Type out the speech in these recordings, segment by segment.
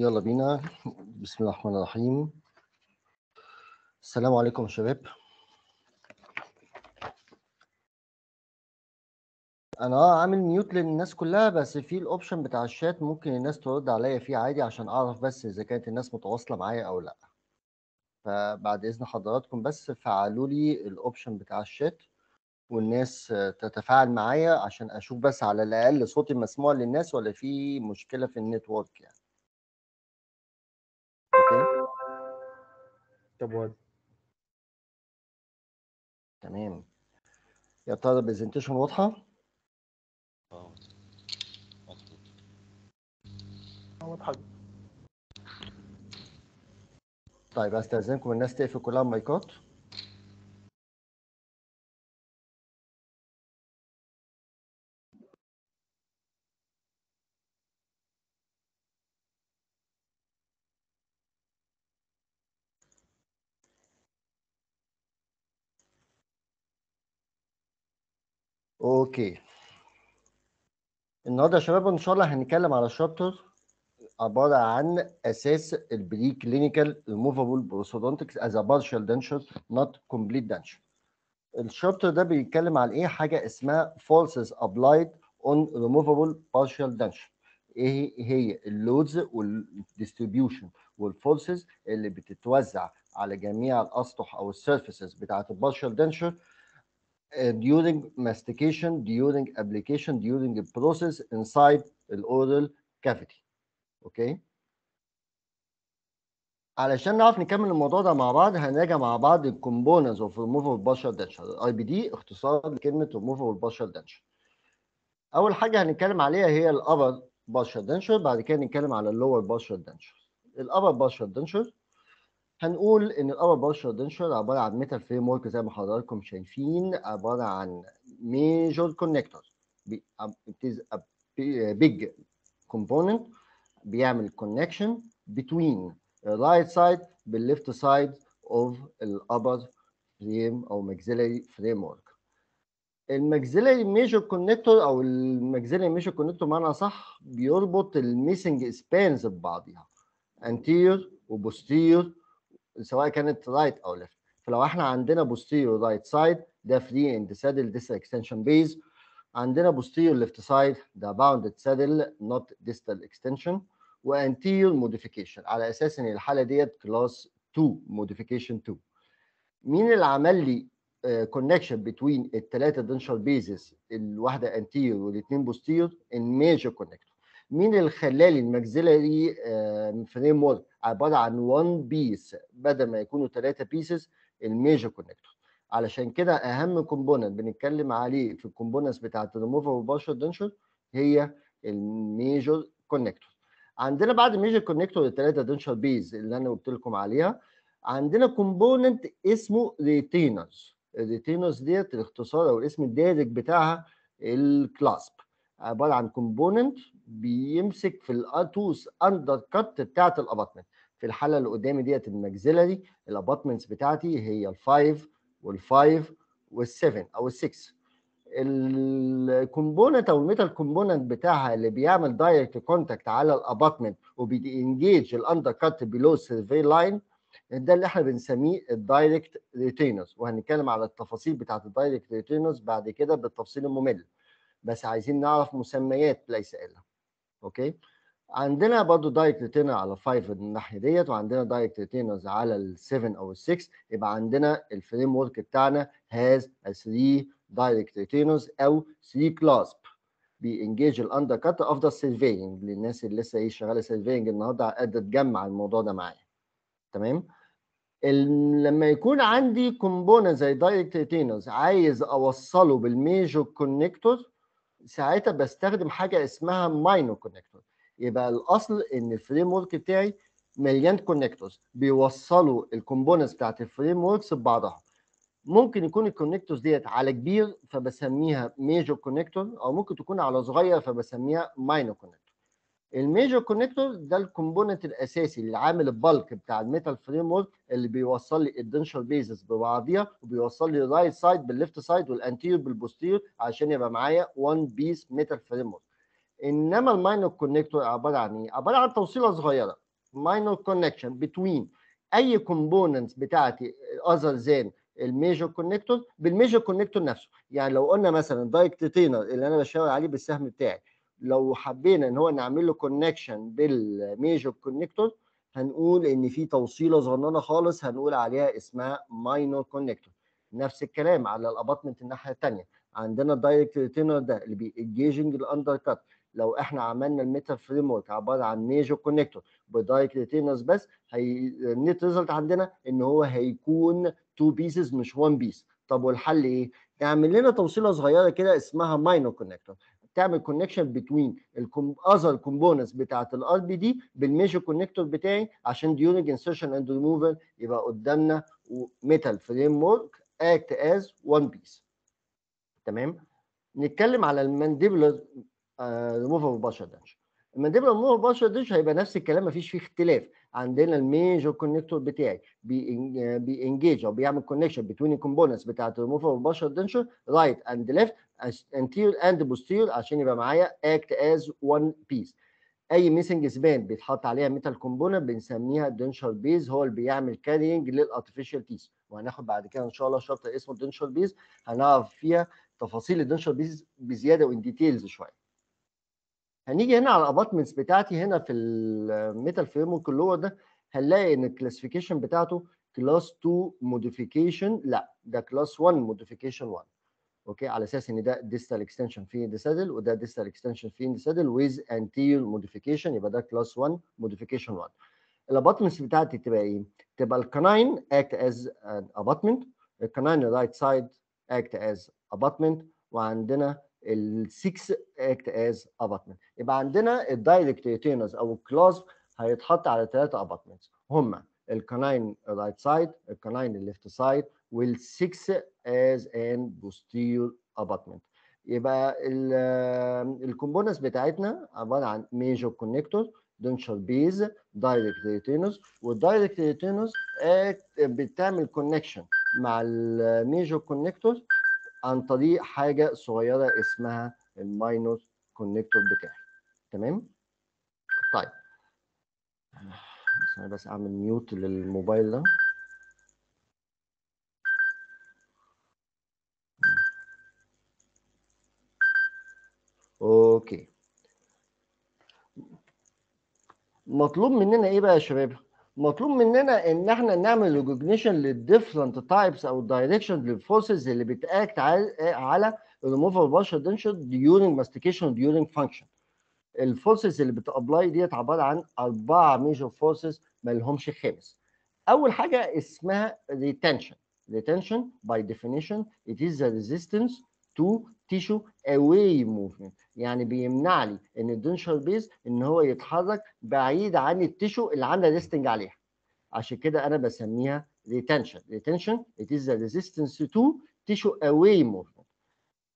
يلا بينا بسم الله الرحمن الرحيم السلام عليكم شباب انا آه عامل ميوت للناس كلها بس في الاوبشن بتاع الشات ممكن الناس ترد عليا فيه عادي عشان اعرف بس اذا كانت الناس متواصله معايا او لا فبعد اذن حضراتكم بس فعلوا لي الاوبشن بتاع الشات والناس تتفاعل معايا عشان اشوف بس على الاقل صوتي مسموع للناس ولا في مشكله في النتورك يعني طب تمام يا ترى البرزنتيشن واضحه اه واضحه طيب استاذنكم الناس تقفل كلها المايكات اوكي النهارده يا شباب ان شاء الله هنتكلم على الشابتر عباره عن اساس البري كلينيكال ريموفابل بروسودونتكس از ا بارشال دنشر نوت كومبليت دنشر الشابتر ده بيتكلم على ايه حاجه اسمها فورسز ابلايد اون ريموفابل بارشال دنشر ايه هي اللودز والديستريبيوشن والفورسز اللي بتتوزع على جميع الاسطح او السيرفيسز بتاعه البارشال دنشر during mastication, during application, during the process inside the oral cavity. Okay. علشان نعرف نكمل الموضوع ده مع بعض هنراجع مع بعض الـ components of removable partial denture الـ IBD اختصار لكلمة removable partial denture أول حاجة هنتكلم عليها هي الـ upper partial denture بعد كده نتكلم على الـ lower partial denture الـ upper partial denture هنقول ان الاور بارش دنشر عباره عن ميتال فريم ورك زي ما حضراتكم شايفين عباره عن ميجور كونكتور بيج كومبوننت بيعمل كونكشن بتوين الرايت سايد بالليفت سايد اوف الابر فريم او ماكسيلري فريم ورك الماكسيلري ميجور كونكتور او الماكسيلري ميجور كونكتور معنى صح بيربط الميسنج سبانز ببعضها انتيرير وبوستيرير سواء كانت رايت او ليفت فلو احنا عندنا بوستيريو رايت سايد ده فري اند سادل ديستال اكستنشن بيز عندنا بوستيريو ليفت سايد ده باوندد سادل نوت ديستال اكستنشن وانتيريور موديفيكيشن على اساس ان الحاله ديت كلاس 2 موديفيكيشن 2 مين اللي عمل لي كونكشن بين الثلاثه دنشال بيزز الواحده انتيريور والاثنين بوستيريور الميجر كونكتور مين اللي خلى لي دي آه، فريم ورك عباره عن وان بيس بدل ما يكونوا ثلاثه بيسز الميجر كونكتور علشان كده اهم كومبوننت بنتكلم عليه في الكومبوننتس بتاعه الريموفر والبشر دنشر هي الميجر كونكتور عندنا بعد الميجر كونكتور الثلاثه دنشر بيز اللي انا قلت لكم عليها عندنا كومبوننت اسمه ريتينرز الريتينرز ديت الاختصار او الاسم الدارج بتاعها الكلاسب عباره عن كومبوننت بيمسك في الاتوس اندر كات بتاعت الاباتمنت في الحاله اللي قدامي ديت دي الاباتمنتس بتاعتي هي الفايف والفايف وال7 او ال6 الكومبوننت او الميتال كومبوننت بتاعها اللي بيعمل دايركت كونتاكت على الاباتمنت وبينجيج الاندر كات بلو سيرفي لاين ده اللي احنا بنسميه الدايركت ريتينرز وهنتكلم على التفاصيل بتاعت الدايركت ريتينرز بعد كده بالتفصيل الممل بس عايزين نعرف مسميات ليس الا اوكي عندنا برضه دايركت ريتينا على 5 من الناحيه ديت وعندنا دايركت ريتينرز على ال 7 او ال 6 يبقى عندنا الفريم ورك بتاعنا هاز 3 دايركت ريتينرز او 3 كلاسب بينجيج الاندر كات افضل سيرفينج للناس اللي لسه ايه شغاله سيرفينج النهارده قد تجمع الموضوع ده معايا تمام لما يكون عندي كومبوننت زي دايركت ريتينرز عايز اوصله بالميجور كونكتور ساعتها بستخدم حاجه اسمها ماينو كونكتور يبقى الاصل ان الفريم ورك بتاعي مليان كونكتورز بيوصلوا الكومبوننتس بتاعت الفريم وركس ببعضها ممكن يكون الكونكتورز ديت على كبير فبسميها ميجور كونكتور او ممكن تكون على صغير فبسميها ماينو كونكتور الميجر كونكتور ده الكومبوننت الاساسي اللي عامل البلك بتاع الميتال فريم ورك اللي بيوصل لي الدنشر بيزز ببعضيها وبيوصل لي الرايت سايد بالليفت سايد والانتير بالبوستير عشان يبقى معايا 1 بيس ميتال فريم ورك انما الماينور كونكتور عباره عن ايه؟ عباره عن توصيله صغيره ماينور كونكشن بتوين اي كومبوننتس بتاعتي اذر ذان الميجر كونكتور بالميجر كونكتور نفسه يعني لو قلنا مثلا دايركت تينر اللي انا بشاور عليه بالسهم بتاعي لو حبينا ان هو نعمل له كونكشن بالميجر كونكتور هنقول ان في توصيله صغننه خالص هنقول عليها اسمها ماينور كونكتور نفس الكلام على الابطمنت الناحيه الثانيه عندنا الدايركت ريتينر ده اللي بيجيجنج الاندر كات لو احنا عملنا الميتا فريم ورك عباره عن ميجر كونكتور بدايركت ريتينرز بس هي النت ريزلت عندنا ان هو هيكون تو بيسز مش وان بيس طب والحل ايه؟ نعمل لنا توصيله صغيره كده اسمها ماينور كونكتور تعمل كونكشن بتوين الاذر كومبوننتس بتاعه الار بي دي بالميجر كونكتور بتاعي عشان ديورنج انسرشن اند ريموفال يبقى قدامنا ميتال فريم ورك اكت از وان بيس تمام نتكلم على المانديبولار ريموفال بشر دانش المانديبلا والممر البشر ديش هيبقى نفس الكلام مفيش فيه اختلاف عندنا الميجر كونكتور بتاعي بينجيج او بيعمل كونكشن بتوين الكومبوننتس بتاعت الريموفر والبشر دنشر رايت اند ليفت انتير اند بوستير عشان يبقى معايا اكت از وان بيس اي ميسنج سبان بيتحط عليها ميتال كومبوننت بنسميها دنشر بيز هو اللي بيعمل كارينج للارتفيشال تيس وهناخد بعد كده ان شاء الله شابتر اسمه دنشر بيز هنعرف فيها تفاصيل الدنشر بيز بزياده وان ديتيلز شويه هنيجي هنا على الاباتمنتس بتاعتي هنا في الميتال فريم ورك اللور ده هنلاقي ان الكلاسيفيكيشن بتاعته كلاس 2 موديفيكيشن لا ده كلاس 1 موديفيكيشن 1 اوكي على اساس ان ده ديستال اكستنشن في ذا سادل وده ديستال اكستنشن في ذا سادل ويز انتير موديفيكيشن يبقى ده كلاس 1 موديفيكيشن 1 الاباتمنتس بتاعتي تبقى ايه؟ تبقى الكناين اكت از ابارتمنت اباتمنت الكناين رايت سايد اكت از اباتمنت وعندنا ال6 اكت از اباتمنت يبقى عندنا الدايركت ريتينرز او الكلاز هيتحط على ثلاثه اباتمنتس هما الكناين رايت سايد الكناين ليفت سايد وال6 از ان بوستير اباتمنت يبقى الكومبوننتس بتاعتنا عباره عن ميجور كونكتور دنشر بيز دايركت ريتينوس والدايركت ريتينوس بتعمل كونكشن مع الميجور كونكتور عن طريق حاجه صغيره اسمها الماينوس كونكتور بتاعي تمام طيب بس انا بس اعمل ميوت للموبايل ده اوكي مطلوب مننا ايه بقى يا شباب مطلوب مننا ان احنا نعمل ريكوجنيشن للديفرنت تايبس او دايركشن للفورسز اللي بتاكت على الريموفر بشر دنشن ديورنج ماستيكيشن ديورنج فانكشن الفورسز اللي بتابلاي ديت عباره عن اربعه ميجر فورسز ما لهمش خامس اول حاجه اسمها ريتنشن retention by definition it is ذا resistance to تيشو اواي موفمنت يعني بيمنع لي ان الدنشر بيز ان هو يتحرك بعيد عن التيشو اللي عامله ريستنج عليها عشان كده انا بسميها ريتنشن ريتنشن ات از ريزيستنس تو تيشو اواي موفمنت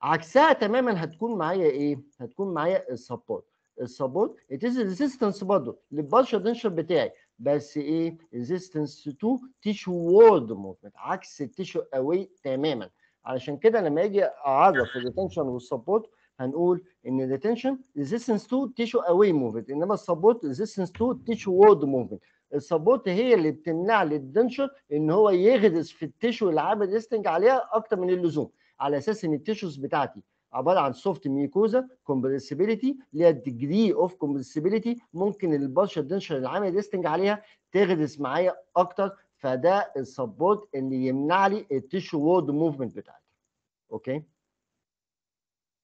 عكسها تماما هتكون معايا ايه هتكون معايا السبورت السبورت ات از ريزيستنس برضه للبالشر بتاعي بس ايه ريزيستنس تو تيشو وورد موفمنت عكس التيشو اواي تماما علشان كده لما اجي اعرف الريتنشن والسبورت هنقول ان الريتنشن ريزيستنس تو تيشو اواي موفمنت انما السبورت ريزيستنس تو تيشو وورد موفمنت السبورت هي اللي بتمنع للدنشر ان هو يغرز في التيشو اللي عامل ريستنج عليها اكتر من اللزوم على اساس ان التيشوز بتاعتي عباره عن سوفت ميكوزا كومبرسبيليتي اللي هي الديجري اوف كومبرسبيليتي ممكن البشر دنشر اللي عامل ريستنج عليها تغرز معايا اكتر فده السبورت اللي يمنع لي التيشو وورد موفمنت بتاعتي اوكي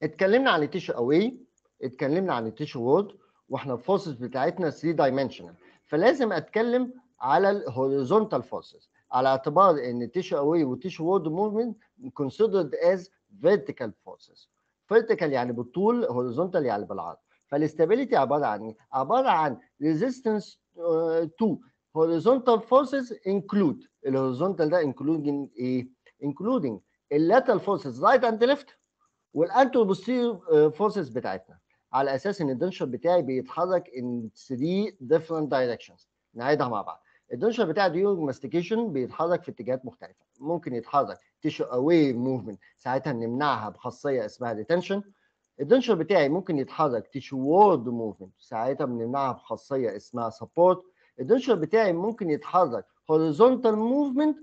اتكلمنا عن التيشو اوي اتكلمنا عن التيشو وورد واحنا الفورسز بتاعتنا 3 دايمنشنال فلازم اتكلم على الهوريزونتال فورسز على اعتبار ان التيشو اوي والتيشو وورد موفمنت كونسيدرد از فيرتيكال فورسز فيرتيكال يعني بالطول هوريزونتال يعني بالعرض فالاستابيليتي عباره عن ايه؟ عباره عن ريزيستنس 2 آه، horizontal forces include الهوريزونتال ده including ايه؟ including lateral forces right and left والانتو posterior eh, forces بتاعتنا على اساس ان الدنشر بتاعي بيتحرك in 3 different directions نعيدها مع بعض الدنشر بتاع ديورنج ماستيكيشن بيتحرك في اتجاهات مختلفه ممكن يتحرك تيشو اواي موفمنت ساعتها نمنعها بخاصيه اسمها ريتنشن الدنشر بتاعي ممكن يتحرك تيشو وورد موفمنت ساعتها بنمنعها بخاصيه اسمها سبورت الدنشر بتاعي ممكن يتحرك هوريزونتال موفمنت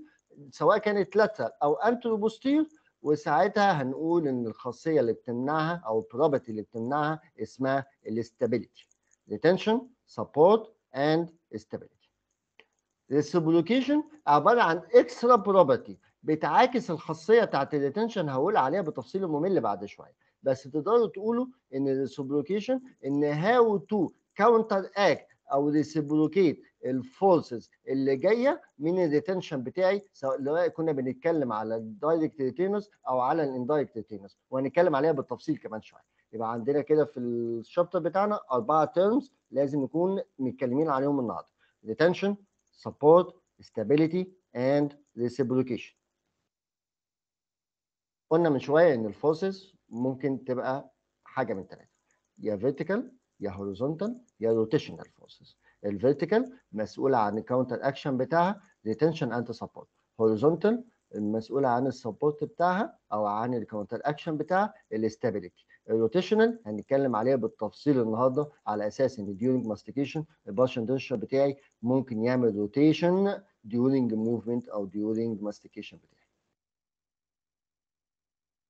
سواء كانت لاترال او انترو بوستير وساعتها هنقول ان الخاصيه اللي بتمنعها او البروبرتي اللي بتمنعها اسمها الاستابيليتي ريتنشن سبورت اند استابيليتي الريسبلوكيشن عباره عن اكسترا بروبرتي بتعاكس الخاصيه بتاعت الريتنشن هقول عليها بتفصيل ممل بعد شويه بس تقدروا تقولوا ان الريسبلوكيشن ان هاو تو كاونتر اكت او ريسبروكيت الفورسز اللي جايه من الريتنشن بتاعي سواء كنا بنتكلم على الدايركت ريتينوس او على الاندايركت ريتينوس وهنتكلم عليها بالتفصيل كمان شويه يبقى عندنا كده في الشابتر بتاعنا اربعه تيرمز لازم نكون متكلمين عليهم النهارده ريتنشن سبورت stability اند ريسيبروكيشن قلنا من شويه ان الفورسز ممكن تبقى حاجه من ثلاثه يا فيرتيكال يا هوريزونتال يا روتيشنال فورسز الفيرتيكال مسؤوله عن الكاونتر اكشن بتاعها ريتنشن اند سبورت هوريزونتال المسؤوله عن السبورت بتاعها او عن الكاونتر اكشن بتاعها الاستابيليتي الروتيشنال هنتكلم عليها بالتفصيل النهارده على اساس ان ديورنج ماستيكيشن الباشن بتاعي ممكن يعمل روتيشن ديورنج موفمنت او ديورنج ماستيكيشن بتاعي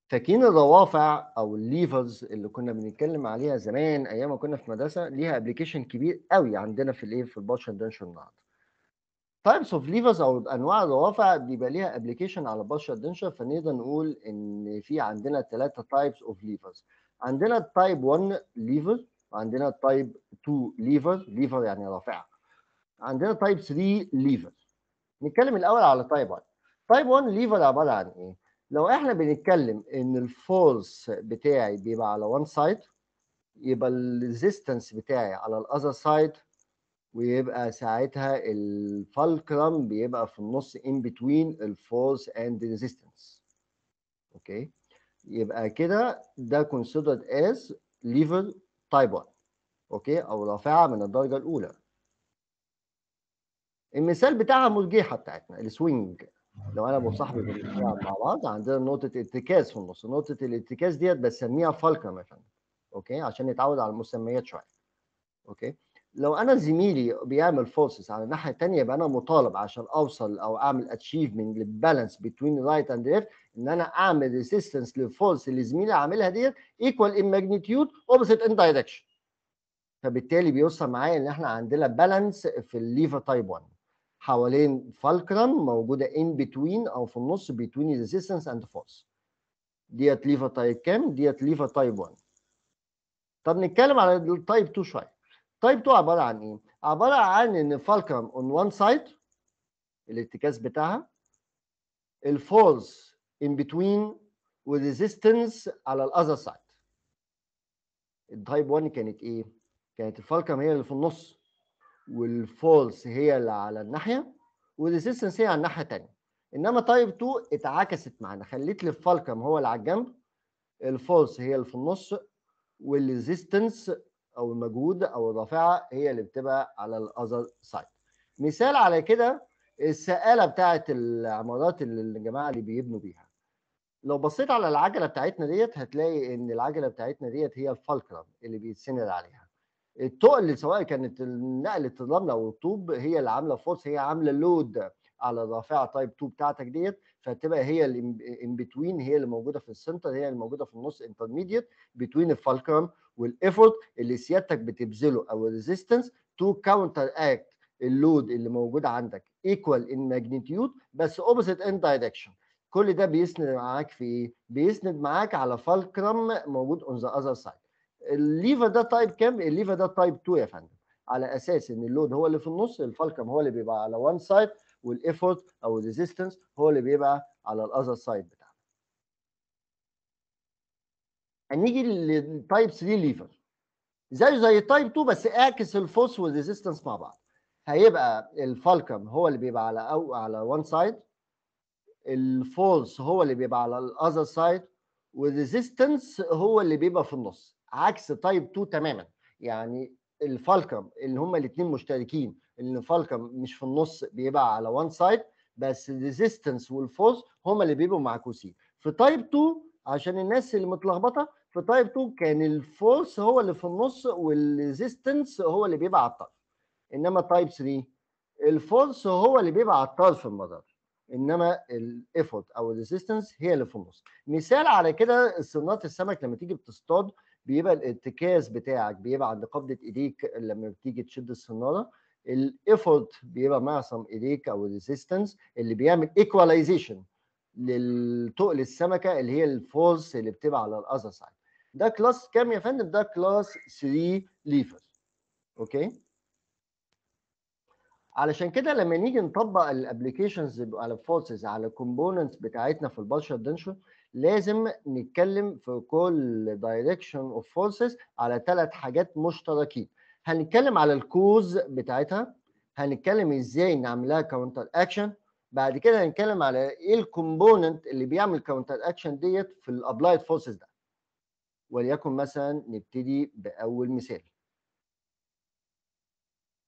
فاكرين الروافع او الليفرز اللي كنا بنتكلم عليها زمان ايام ما كنا في مدرسه ليها ابلكيشن كبير قوي عندنا في الايه في البطش دنشن النهارده تايبس اوف ليفرز او انواع الروافع بيبقى ليها ابلكيشن على البطش دنشر فنقدر نقول ان في عندنا ثلاثه تايبس اوف ليفرز عندنا التايب 1 ليفر وعندنا التايب 2 ليفر ليفر يعني رافعه عندنا تايب 3 ليفر نتكلم الاول على تايب 1 تايب 1 ليفر عباره عن ايه لو احنا بنتكلم ان الفورس بتاعي بيبقى على وان سايد يبقى الريزيستنس بتاعي على الاذر سايد ويبقى ساعتها الفالكرم بيبقى في النص ان بتوين الفورس اند ريزيستنس اوكي يبقى كده ده considered as lever type 1 اوكي او رافعه من الدرجه الاولى المثال بتاعها مرجحه بتاعتنا السوينج لو انا وصاحبي بنلعب مع بعض عندنا نقطه ارتكاز في النص نقطه الارتكاز ديت بسميها فالكا مثلا اوكي عشان يتعود على المسميات شويه اوكي لو انا زميلي بيعمل فورسز على الناحيه الثانيه يبقى انا مطالب عشان اوصل او اعمل اتشيفمنت للبالانس بين رايت اند ليفت ان انا اعمل ريزيستنس للفورس اللي زميلي عاملها ديت ايكوال ان ماجنتيود اوبوزيت ان دايركشن فبالتالي بيوصل معايا ان احنا عندنا بالانس في الليفر تايب 1 حوالين فالكرم موجوده ان بتوين او في النص بتوين ريزيستنس اند فورس ديت ليفا تايب كام ديت ليفا تايب 1 طب نتكلم على التايب 2 شويه تايب 2 عباره عن ايه عباره عن ان فالكرم اون وان سايد الارتكاز بتاعها الفورس ان بتوين والريزيستنس على الاذر سايد التايب 1 كانت ايه كانت الفالكرم هي اللي في النص والفولس هي اللي على الناحيه والريزيستنس هي على الناحيه الثانيه انما تايب 2 اتعكست معانا خليت لي الفالكم هو اللي على الجنب الفولس هي اللي في النص والريزيستنس او المجهود او الرافعه هي اللي بتبقى على الاذر سايد مثال على كده السقاله بتاعه العمارات اللي الجماعه اللي بيبنوا بيها لو بصيت على العجله بتاعتنا ديت هتلاقي ان العجله بتاعتنا ديت هي الفالكرم اللي بيتسند عليها التقل سواء كانت نقله الرمل او الطوب هي اللي عامله فورس هي عامله لود على الرافعه تايب 2 بتاعتك ديت فتبقى هي الان بتوين هي اللي موجوده في السنتر هي اللي موجوده في النص انترميديت بتوين الفالكرم والايفورت اللي سيادتك بتبذله او الريزيستنس تو كاونتر اكت اللود اللي موجود عندك ايكوال ان ماجنتيود بس اوبوزيت ان دايركشن كل ده بيسند معاك في ايه؟ بيسند معاك على فالكرم موجود اون ذا اذر سايد الليفا ده تايب كام؟ الليفا ده تايب 2 يا فندم على اساس ان اللود هو اللي في النص الفالكم هو اللي بيبقى على وان سايد والايفورت او الريزيستنس هو اللي بيبقى على الاذر سايد بتاعنا. هنيجي للتايب 3 ليفر زيه زي التايب 2 بس اعكس الفورس والريزيستنس مع بعض. هيبقى الفالكم هو اللي بيبقى على أو على وان سايد الفولس هو اللي بيبقى على الاذر سايد والريزيستنس هو اللي بيبقى في النص عكس تايب 2 تماما يعني الفالكم اللي هما الاثنين مشتركين ان فالكم مش في النص بيبقى على وان سايد بس الريزيستنس والفوز هما اللي بيبقوا معكوسين في تايب 2 عشان الناس اللي متلخبطه في تايب 2 كان الفورس هو اللي في النص والريزيستنس هو اللي بيبقى على الطرف انما تايب 3 الفورس هو اللي بيبقى على الطرف المدار انما الايفورت او الريزيستنس هي اللي في النص مثال على كده صناعه السمك لما تيجي بتصطاد بيبقى الارتكاز بتاعك بيبقى عند قبضه ايديك لما بتيجي تشد الصناره الايفورت بيبقى معصم ايديك او الريزيستنس اللي بيعمل ايكواليزيشن للتقل السمكه اللي هي الفورس اللي بتبقى على الاذر سايد ده كلاس كام يا فندم ده كلاس 3 ليفر اوكي علشان كده لما نيجي نطبق الابلكيشنز على الفورسز على الكومبوننتس بتاعتنا في البالشر دنشر لازم نتكلم في كل دايركشن اوف فورسز على ثلاث حاجات مشتركين هنتكلم على الكوز بتاعتها هنتكلم ازاي نعملها كاونتر اكشن بعد كده هنتكلم على ايه الكومبوننت اللي بيعمل كاونتر اكشن ديت في الابلايد فورسز ده وليكن مثلا نبتدي باول مثال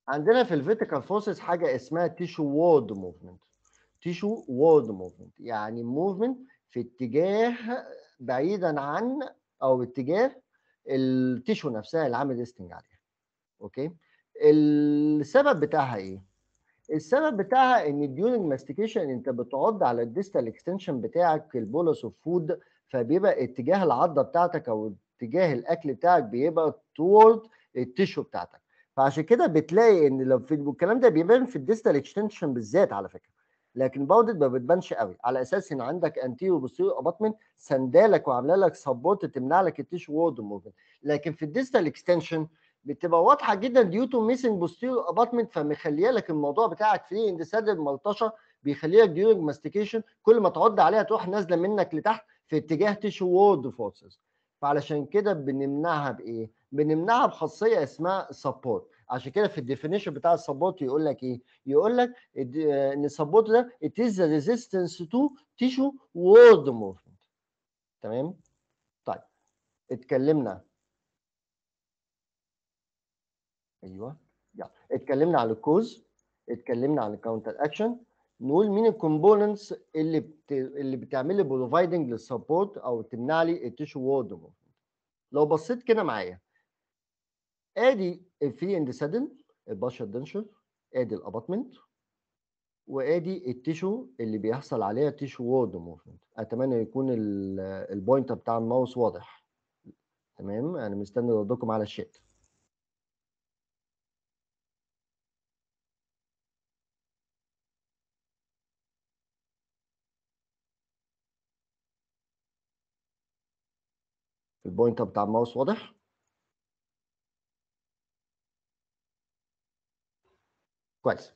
عندنا في الفيتيكال فورسز حاجه اسمها تيشو وورد موفمنت تيشو وورد موفمنت يعني موفمنت في اتجاه بعيدا عن او اتجاه التيشو نفسها اللي عامل ريستنج عليها اوكي السبب بتاعها ايه السبب بتاعها ان ديورنج ماستيكيشن انت بتعض على الديستال اكستنشن بتاعك في البولس اوف فود فبيبقى اتجاه العضه بتاعتك او اتجاه الاكل بتاعك بيبقى تورد التيشو بتاعتك فعشان كده بتلاقي ان لو في الكلام ده بيبان في الديستال اكستنشن بالذات على فكره لكن باودد ما بتبانش قوي على اساس ان عندك انتيرو بوستيريو ابطمنت سندالك وعامله لك سبورت تمنع لك التيش وورد موفمنت لكن في الديستال اكستنشن بتبقى واضحه جدا ديو تو ميسنج بوستيريو ابطمنت فمخليه لك الموضوع بتاعك فري ملطشه الملطشه بيخليها ديورنج ماستيكيشن كل ما تعض عليها تروح نازله منك لتحت في اتجاه تيشو وورد فورسز فعلشان كده بنمنعها بايه؟ بنمنعها بخاصيه اسمها سبورت عشان كده في الديفينيشن بتاع السبورت يقول لك ايه؟ يقول لك آه، ان السبورت ده it is the resistance to tissue world movement تمام؟ طيب اتكلمنا ايوه يلا اتكلمنا عن الكوز اتكلمنا عن الكاونتر اكشن نقول مين الكومبوننتس اللي بت... اللي بتعمل لي بروفايدنج للسبورت او تمنع لي التيشو وورد لو بصيت كده معايا ادي في عند سدن البشر دنشر ادي الابطمنت وادي التيشو اللي بيحصل عليها تيشو وورد موفمنت اتمنى يكون البوينتر بتاع الماوس واضح تمام انا مستني ردكم على الشات البوينتر بتاع الماوس واضح كويس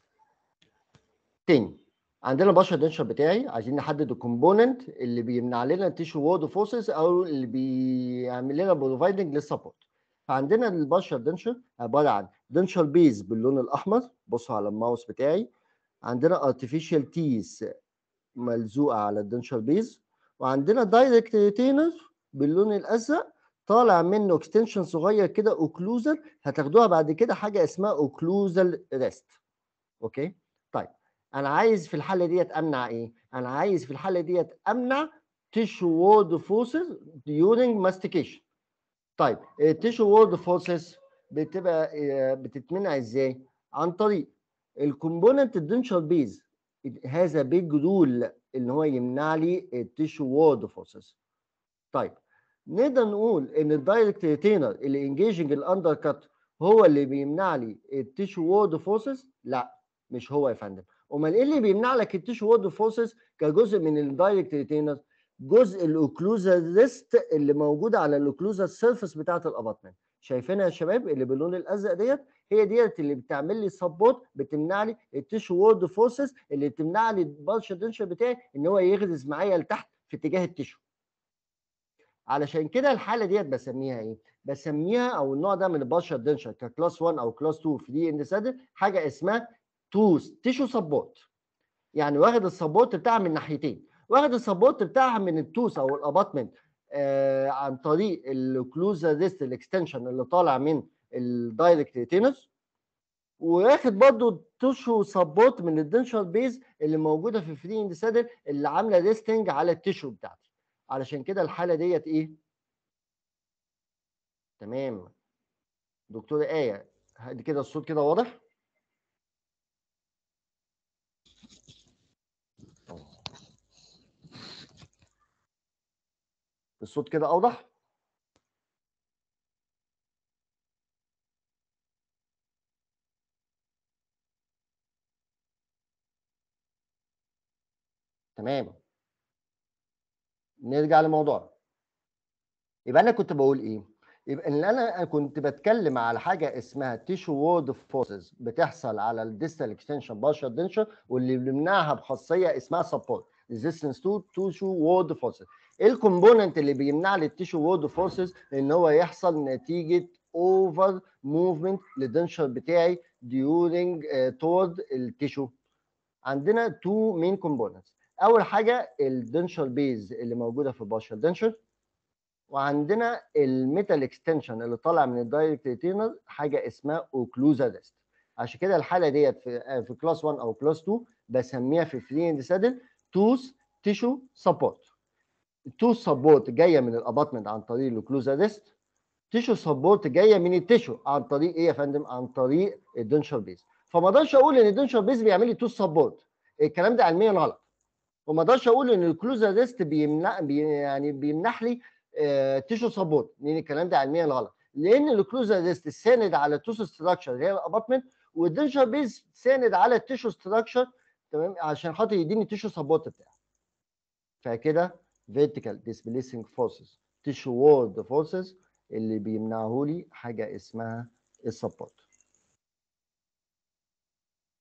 تاني عندنا البشر دنشر بتاعي عايزين نحدد الكومبوننت اللي بيمنع لنا التيشو وورد فورسز او اللي بيعمل لنا بروفايدنج للسبورت فعندنا البشر دنشر عباره عن دنشر بيز باللون الاحمر بصوا على الماوس بتاعي عندنا ارتفيشال تيز ملزوقه على الدنشر بيز وعندنا دايركت ريتينر باللون الازرق طالع منه اكستنشن صغير كده اوكلوزر هتاخدوها بعد كده حاجه اسمها اوكلوزال ريست اوكي طيب انا عايز في الحاله ديت امنع ايه انا عايز في الحاله ديت امنع تيشو وورد فورسز during mastication طيب التيشو وورد فورسز بتبقى آه، بتتمنع ازاي عن طريق الكومبوننت الدنشر بيز هذا بيج رول ان هو يمنع لي التيشو وورد فورسز طيب نقدر نقول ان الدايركت ريتينر اللي انجيجنج الاندر كات هو اللي بيمنع لي التيشو وورد فورسز لا مش هو يا فندم امال ايه اللي بيمنع لك التيشو وورد فورسز كجزء من الدايركت ريتينر جزء الاوكلوزال ريست اللي موجوده على الاوكلوزال سيرفيس بتاعه الابطمنت شايفينها يا شباب اللي باللون الازرق ديت هي ديت اللي بتعمل لي سبورت بتمنع لي التيشو وورد فورسز اللي بتمنع لي البالش دنشر بتاعي ان هو يغرز معايا لتحت في اتجاه التيشو علشان كده الحاله ديت بسميها ايه بسميها او النوع ده من البالش دنشر ككلاس 1 او كلاس 2 في دي ان سادر حاجه اسمها تو تيشو سبورت يعني واخد السبورت بتاعها من ناحيتين واخد السبورت بتاعها من التوس او الاباتمنت آه عن طريق الكلوزا ديست الاكستنشن اللي طالع من الدايركت ريتينس واخد برضه تشو سبورت من الدنشر بيز اللي موجوده في الفري اند سادل اللي عامله ريستنج على التشو بتاعتي علشان كده الحاله ديت ايه تمام دكتور ايه كده الصوت كده واضح الصوت كده اوضح تمام نرجع لموضوعنا يبقى انا كنت بقول ايه يبقى ان انا كنت بتكلم على حاجه اسمها تيشو وورد فورسز بتحصل على الديستال اكستنشن بارشال دنشر واللي بنمنعها بخاصيه اسمها سبورت ريزيستنس تو تيشو وورد فورسز ايه الكومبوننت اللي بيمنع للتيشو وود فورسز ان هو يحصل نتيجه اوفر موفمنت للدنشر بتاعي ديورنج تورد التيشو عندنا تو مين كومبوننتس اول حاجه الدنشر بيز اللي موجوده في البشر دنشر وعندنا الميتال اكستنشن اللي طالع من الدايركت ريتينر حاجه اسمها اوكلوزا ديست عشان كده الحاله ديت في آه، في كلاس 1 او كلاس 2 بسميها في فري سادل توث تيشو سبورت تو سبورت جايه من الاباتمنت عن طريق الكلوزادست تيشو سبورت جايه من التيشو عن طريق ايه يا فندم عن طريق الدنشر بيز فما اقدرش اقول ان الدنشر بيز بيعمل لي تو سبورت الكلام ده علميا غلط وما اقدرش اقول ان الكلوزادست بيمنع بي يعني بيمنح لي آه تيشو سبورت لان الكلام ده علميا غلط لان الكلوزادست ساند على التوس ستراكشر اللي هي الاباتمنت والدنشر بيز ساند على التيشو ستراكشر تمام عشان خاطر يديني التيشو سبورت بتاعي فكده vertical displacing forces tissue the forces اللي بيمنعه لي حاجه اسمها السبورت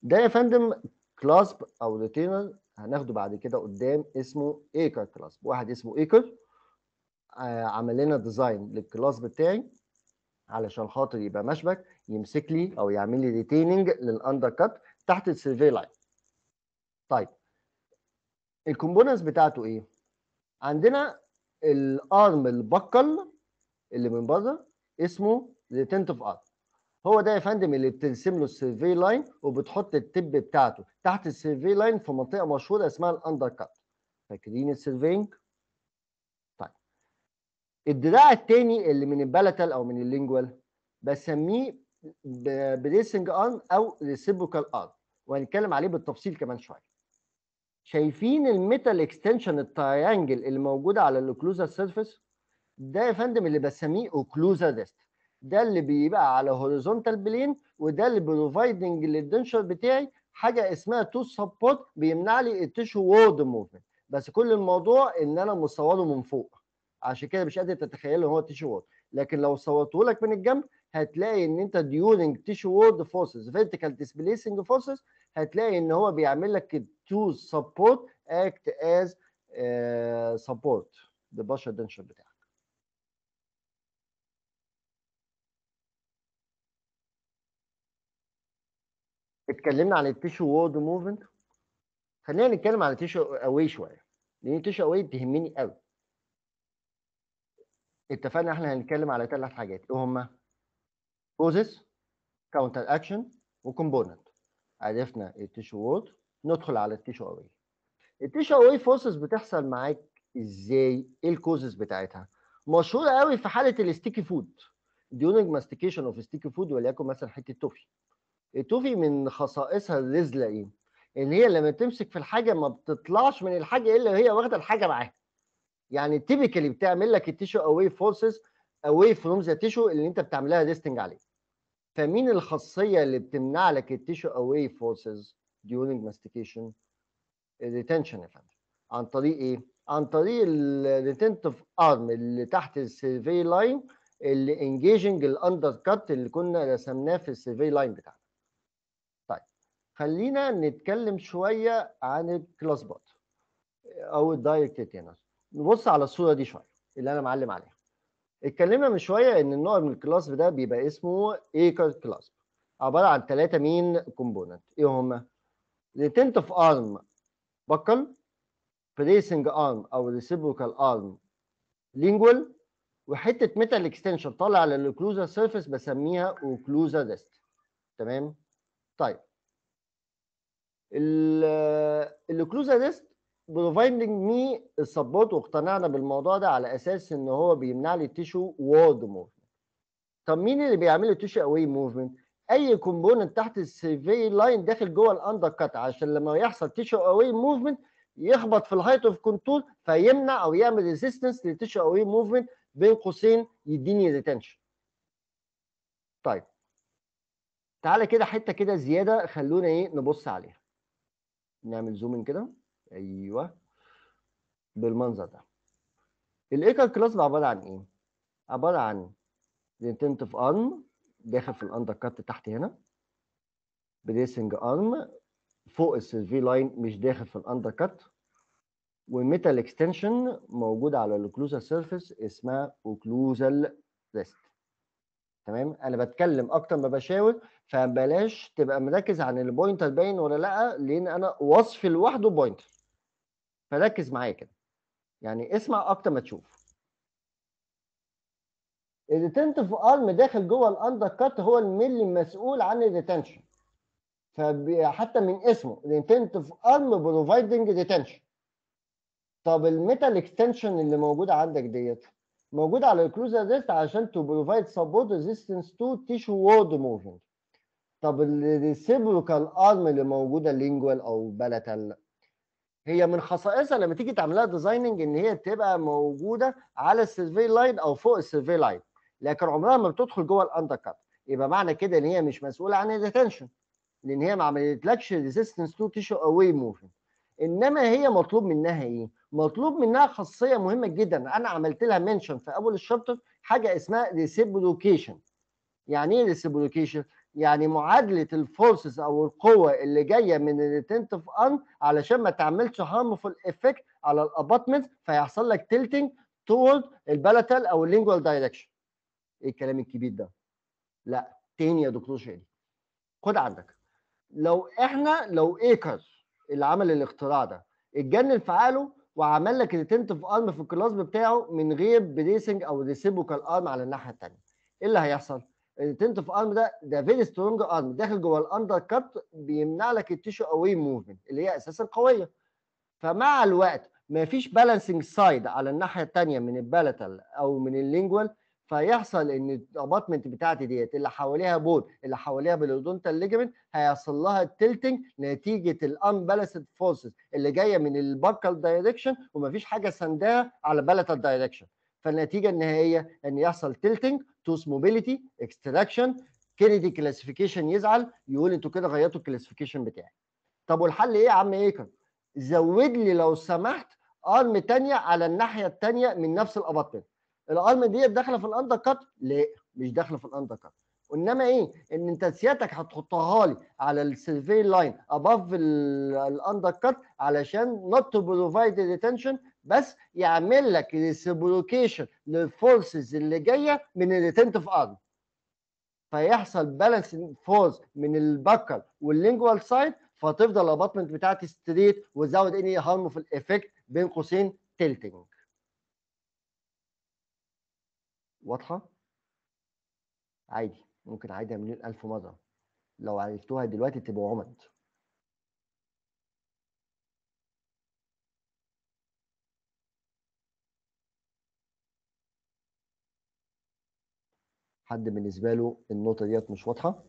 ده يا فندم كلاسب او ريتينر هناخده بعد كده قدام اسمه ايكر كلاسب واحد اسمه ايكر آه، عمل لنا ديزاين للكلاسب بتاعي علشان خاطر يبقى مشبك يمسك لي او يعمل لي ريتيننج للاندر كات تحت السيرفي لاين طيب الكومبوننتس بتاعته ايه عندنا الارم البكل اللي من بره اسمه ريتنتف ارم هو ده يا فندم اللي بترسم له السيرفي لاين وبتحط التب بتاعته تحت السيرفي لاين في منطقه مشهوره اسمها الاندر كات فاكرين السيرفينج؟ طيب الدراع الثاني اللي من البلتال او من اللينجوال بسميه بريسنج ارم او ريسيبوكال ارم وهنتكلم عليه بالتفصيل كمان شويه شايفين الميتال اكستنشن التريانجل اللي موجود على الاوكلوزال سيرفيس ده يا فندم اللي بسميه اوكلوزال ريست ده اللي بيبقى على هوريزونتال بلين وده اللي بروفايدنج للدنشر بتاعي حاجه اسمها تو سبورت بيمنع لي التشو وورد موفمنت بس كل الموضوع ان انا مصوره من فوق عشان كده مش قادر تتخيل هو تيشو وورد لكن لو صورته لك من الجنب هتلاقي ان انت ديورنج تيشو وورد فورسز فيرتيكال ديسبليسنج فورسز هتلاقي ان هو بيعمل لك تو سبورت اكت از سبورت للبشر دنشر بتاعك اتكلمنا عن التيشو وورد موفمنت خلينا نتكلم عن التيشو اواي شويه لان التيشو اواي تهمني قوي اتفقنا احنا هنتكلم على ثلاث حاجات ايه هما كوزز كاونتر اكشن وكومبوننت عرفنا التيشو وول ندخل على التيشو اواي التيشو اواي فورسز بتحصل معاك ازاي ايه الكوزز بتاعتها مشهوره قوي في حاله الستيكي فود ديونج ماستيكيشن اوف ستيكي فود وليكن مثلا حته توفي التوفي من خصائصها الرزله ايه ان هي لما تمسك في الحاجه ما بتطلعش من الحاجه الا وهي واخده الحاجه معاها يعني تيبيكالي بتعمل لك التيشو اواي فورسز اواي فروم ذا تيشو اللي انت بتعملها ريستنج عليه فمين الخاصيه اللي بتمنع لك التيشو اواي فورسز during mastication ريتنشن يا فندم عن طريق ايه؟ عن طريق الريتنتف ارم اللي تحت السيرفي لاين اللي انجيجنج الاندر كات اللي كنا رسمناه في السيرفي لاين بتاعنا. طيب خلينا نتكلم شويه عن الكلاس بوت او الدايركت هنا نبص على الصوره دي شويه اللي انا معلم عليها. اتكلمنا من شويه ان النوع من الكلاسب ده بيبقى اسمه ايكر كلاسب عباره عن ثلاثه مين كومبوننت ايه هما؟ اوف ارم بكل بريسنج ارم او ريسيبوكال ارم لينجوال وحته ميتال اكستنشن طالع الاوكلوزر سيرفيس بسميها اوكلوزر ريست تمام؟ طيب الاوكلوزر ريست بروفايدنج مي السبورت واقتنعنا بالموضوع ده على اساس ان هو بيمنع لي التيشو وورد موفمنت طب مين اللي بيعمل لي التيشو اواي موفمنت اي كومبوننت تحت السيفي لاين داخل جوه الاندر كات عشان لما يحصل تيشو اواي موفمنت يخبط في الهايت اوف كنترول فيمنع او يعمل ريزيستنس للتيشو اواي موفمنت بين قوسين يديني ريتنشن طيب تعالى كده حته كده زياده خلونا ايه نبص عليها نعمل زوم كده ايوه بالمنظر ده الايكر كلاس عباره عن ايه عباره عن ريتنتف ارم داخل في الاندر كات تحت هنا بريسنج ارم فوق السيرفي لاين مش داخل في الاندر كات والميتال اكستنشن موجود على الاوكلوزال سيرفيس اسمها اوكلوزال ريست تمام انا بتكلم اكتر ما بشاور فبلاش تبقى مركز عن البوينتر باين ولا لا لان انا وصف لوحده بوينتر فركز معايا كده يعني اسمع اكتر ما تشوف الريتنتف ارم داخل جوه الاندر كات هو الملي المسؤول عن الريتنشن فحتى من اسمه الريتنتف ارم بروفايدنج ريتنشن طب الميتال اكستنشن اللي موجوده عندك ديت موجوده على الكلوزر ريست عشان تو بروفايد سبورت ريزيستنس تو تيشو وورد موفمنت طب الريسيبروكال ارم اللي موجوده لينجوال او بلاتال هي من خصائصها لما تيجي تعملها ديزايننج ان هي تبقى موجوده على السيرفي لاين او فوق السيرفي لاين لكن عمرها ما بتدخل جوه الاندر كات يبقى معنى كده ان هي مش مسؤوله عن الريتنشن لان هي ما عملتلكش ريزيستنس تو تيشو اواي موفينج انما هي مطلوب منها ايه؟ مطلوب منها خاصيه مهمه جدا انا عملت لها منشن في اول الشابتر حاجه اسمها ريسيبلوكيشن يعني ايه ريسيبلوكيشن؟ يعني معادله الفورسز او القوه اللي جايه من الريتنتف ان علشان ما تعملش هارمفول افكت على الاباتمنت فيحصل لك تلتنج تورد البلاتال او اللينجوال دايركشن ايه الكلام الكبير ده لا تاني يا دكتور شادي خد عندك لو احنا لو ايكرز اللي عمل الاختراع ده اتجنن في عقله وعمل لك الريتنتف ارم في الكلاسب بتاعه من غير بريسنج او ريسيبوكال ارم على الناحيه التانية ايه اللي هيحصل؟ التنتف ارم ده ده فيري سترونج ارم داخل جوه الاندر كات بيمنع لك التيشو اوي موفمنت اللي هي اساسا قويه فمع الوقت ما فيش بالانسنج سايد على الناحيه الثانيه من البالتال او من اللينجوال فيحصل ان الاباتمنت بتاعتي ديت اللي حواليها بون اللي حواليها بالودونتال ليجمنت هيحصل لها التلتنج نتيجه الانبالانسد فورسز اللي جايه من الباكال دايركشن ومفيش حاجه سندها على بالتال دايركشن فالنتيجه النهائيه ان يحصل تلتنج توس موبيليتي اكستراكشن كينيدي كلاسيفيكيشن يزعل يقول انتوا كده غيرتوا الكلاسيفيكيشن بتاعي طب والحل ايه يا عم ايكر زود لي لو سمحت ارم ثانيه على الناحيه الثانيه من نفس الابطمنت الارم ديت داخله في الاندر كات لا مش داخله في الاندر كات انما ايه ان انت سيادتك هتحطها لي على السيرفي لاين اباف الاندر كات علشان نوت تو بروفايد ريتنشن بس يعمل لك ريسبروكيشن للفورسز اللي جايه من الريتنتف ارض ارم فيحصل بالانس فورس من البكر واللينجوال سايد فتفضل الابطمنت بتاعتي ستريت وتزود اني في الايفكت بين قوسين تلتنج واضحه عادي ممكن عادي مليون الف مره لو عرفتوها دلوقتي تبقوا عمد حد بالنسبه له النقطه ديت مش واضحه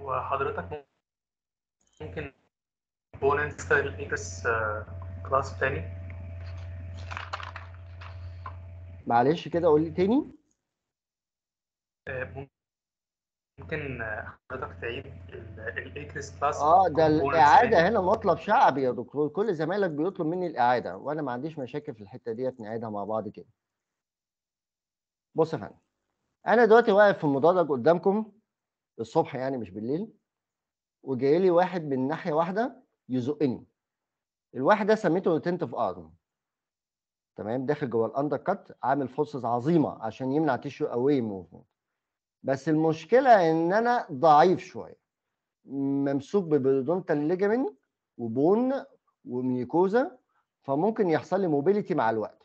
وحضرتك ممكن كومبوننتس الاكس كلاس تاني معلش كده قول لي تاني آه، ممكن حضرتك تعيد الاكس كلاس اه ده الاعاده هنا مطلب شعبي يا دكتور كل زمايلك بيطلب مني الاعاده وانا ما عنديش مشاكل في الحته ديت نعيدها مع بعض كده بص يا فندم انا دلوقتي واقف في المدرج قدامكم الصبح يعني مش بالليل وجاي لي واحد من ناحيه واحده يزقني الواحد ده سميته في ارم تمام داخل جوه الاندر كات عامل فورسز عظيمه عشان يمنع تيشو اواي موفمنت بس المشكله ان انا ضعيف شويه ممسوك ببيدونتال ليجامين وبون وميكوزا فممكن يحصل لي موبيليتي مع الوقت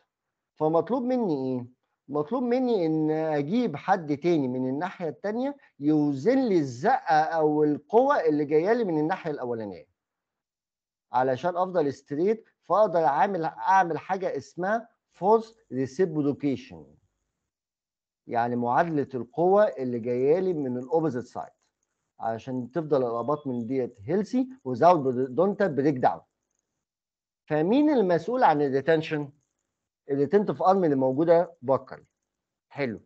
فمطلوب مني ايه مطلوب مني ان اجيب حد تاني من الناحيه التانيه يوزن لي الزقه او القوه اللي جايه لي من الناحيه الاولانيه علشان افضل ستريت فاقدر اعمل اعمل حاجه اسمها فورس ريسبودوكيشن يعني معادله القوه اللي جايه لي من الاوبوزيت سايد علشان تفضل الاباط من ديت هيلسي وزاوت دونتا بريك داون فمين المسؤول عن الديتنشن الريتنتف ارم اللي موجوده بكر حلو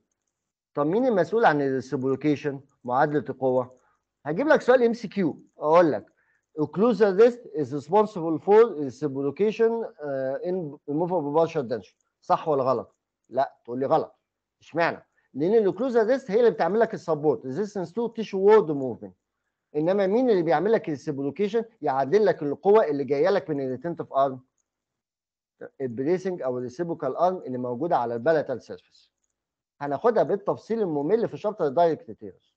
طب مين المسؤول عن الريسبلوكيشن معادله القوه هجيب لك سؤال ام سي كيو اقول لك occlusal ريست is responsible for reciprocation uh, in removable partial صح ولا غلط؟ لا تقول لي غلط اشمعنى؟ لان الاوكلوزا ديست هي اللي بتعمل لك السبورت ريزيستنس تو تيشو وورد موفمنت انما مين اللي بيعمل لك السبلوكيشن يعدل لك القوه اللي جايه لك من الريتنتف ارم البريسنج او الريسيبوكال ارم اللي موجوده على البلاتال سيرفيس هناخدها بالتفصيل الممل في شابتر الدايركت تيرز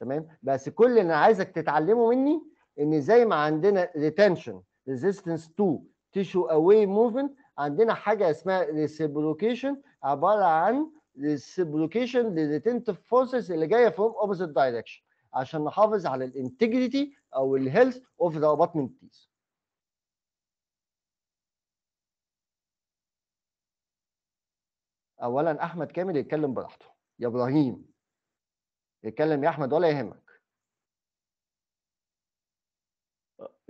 تمام بس كل اللي انا عايزك تتعلمه مني ان زي ما عندنا ريتنشن ريزيستنس تو تيشو اواي موفمنت عندنا حاجه اسمها ريسيبلوكيشن عباره عن للسبلوكيشن للريتنتف فورسز اللي جايه فروم اوبوزيت دايركشن عشان نحافظ على الانتجريتي او الهيلث اوف ذا ابارتمنت تيز اولا احمد كامل يتكلم براحته يا ابراهيم اتكلم يا احمد ولا يهمك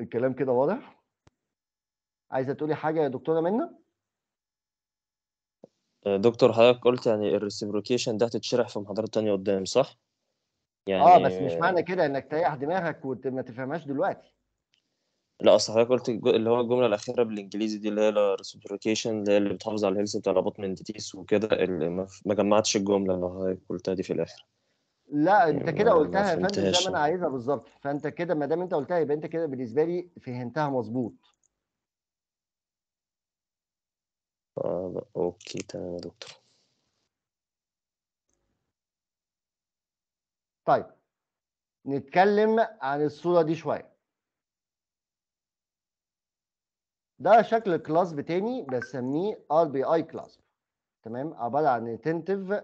الكلام كده واضح عايزه تقولي حاجه يا دكتوره منى دكتور حضرتك قلت يعني الريسبروكيشن ده هتتشرح في محاضرات تانية قدام صح؟ يعني اه بس مش معنى كده انك تريح دماغك وما تفهمهاش دلوقتي لا اصل حضرتك قلت اللي هو الجمله الاخيره بالانجليزي دي اللي هي الريسبروكيشن اللي هي اللي بتحافظ على الهيلث بتاع الاباط منديتيس وكده ما جمعتش الجمله اللي حضرتك قلتها دي في الاخر لا انت يعني كده قلتها يا فندم زي ما انا عايزها بالظبط فانت كده ما دام انت قلتها يبقى انت كده بالنسبه لي فهمتها مظبوط آه، أوكي تمام يا دكتور طيب نتكلم عن الصورة دي شوية ده شكل كلاسب تاني بسميه ار بي اي كلاسب تمام عبارة عن تنتف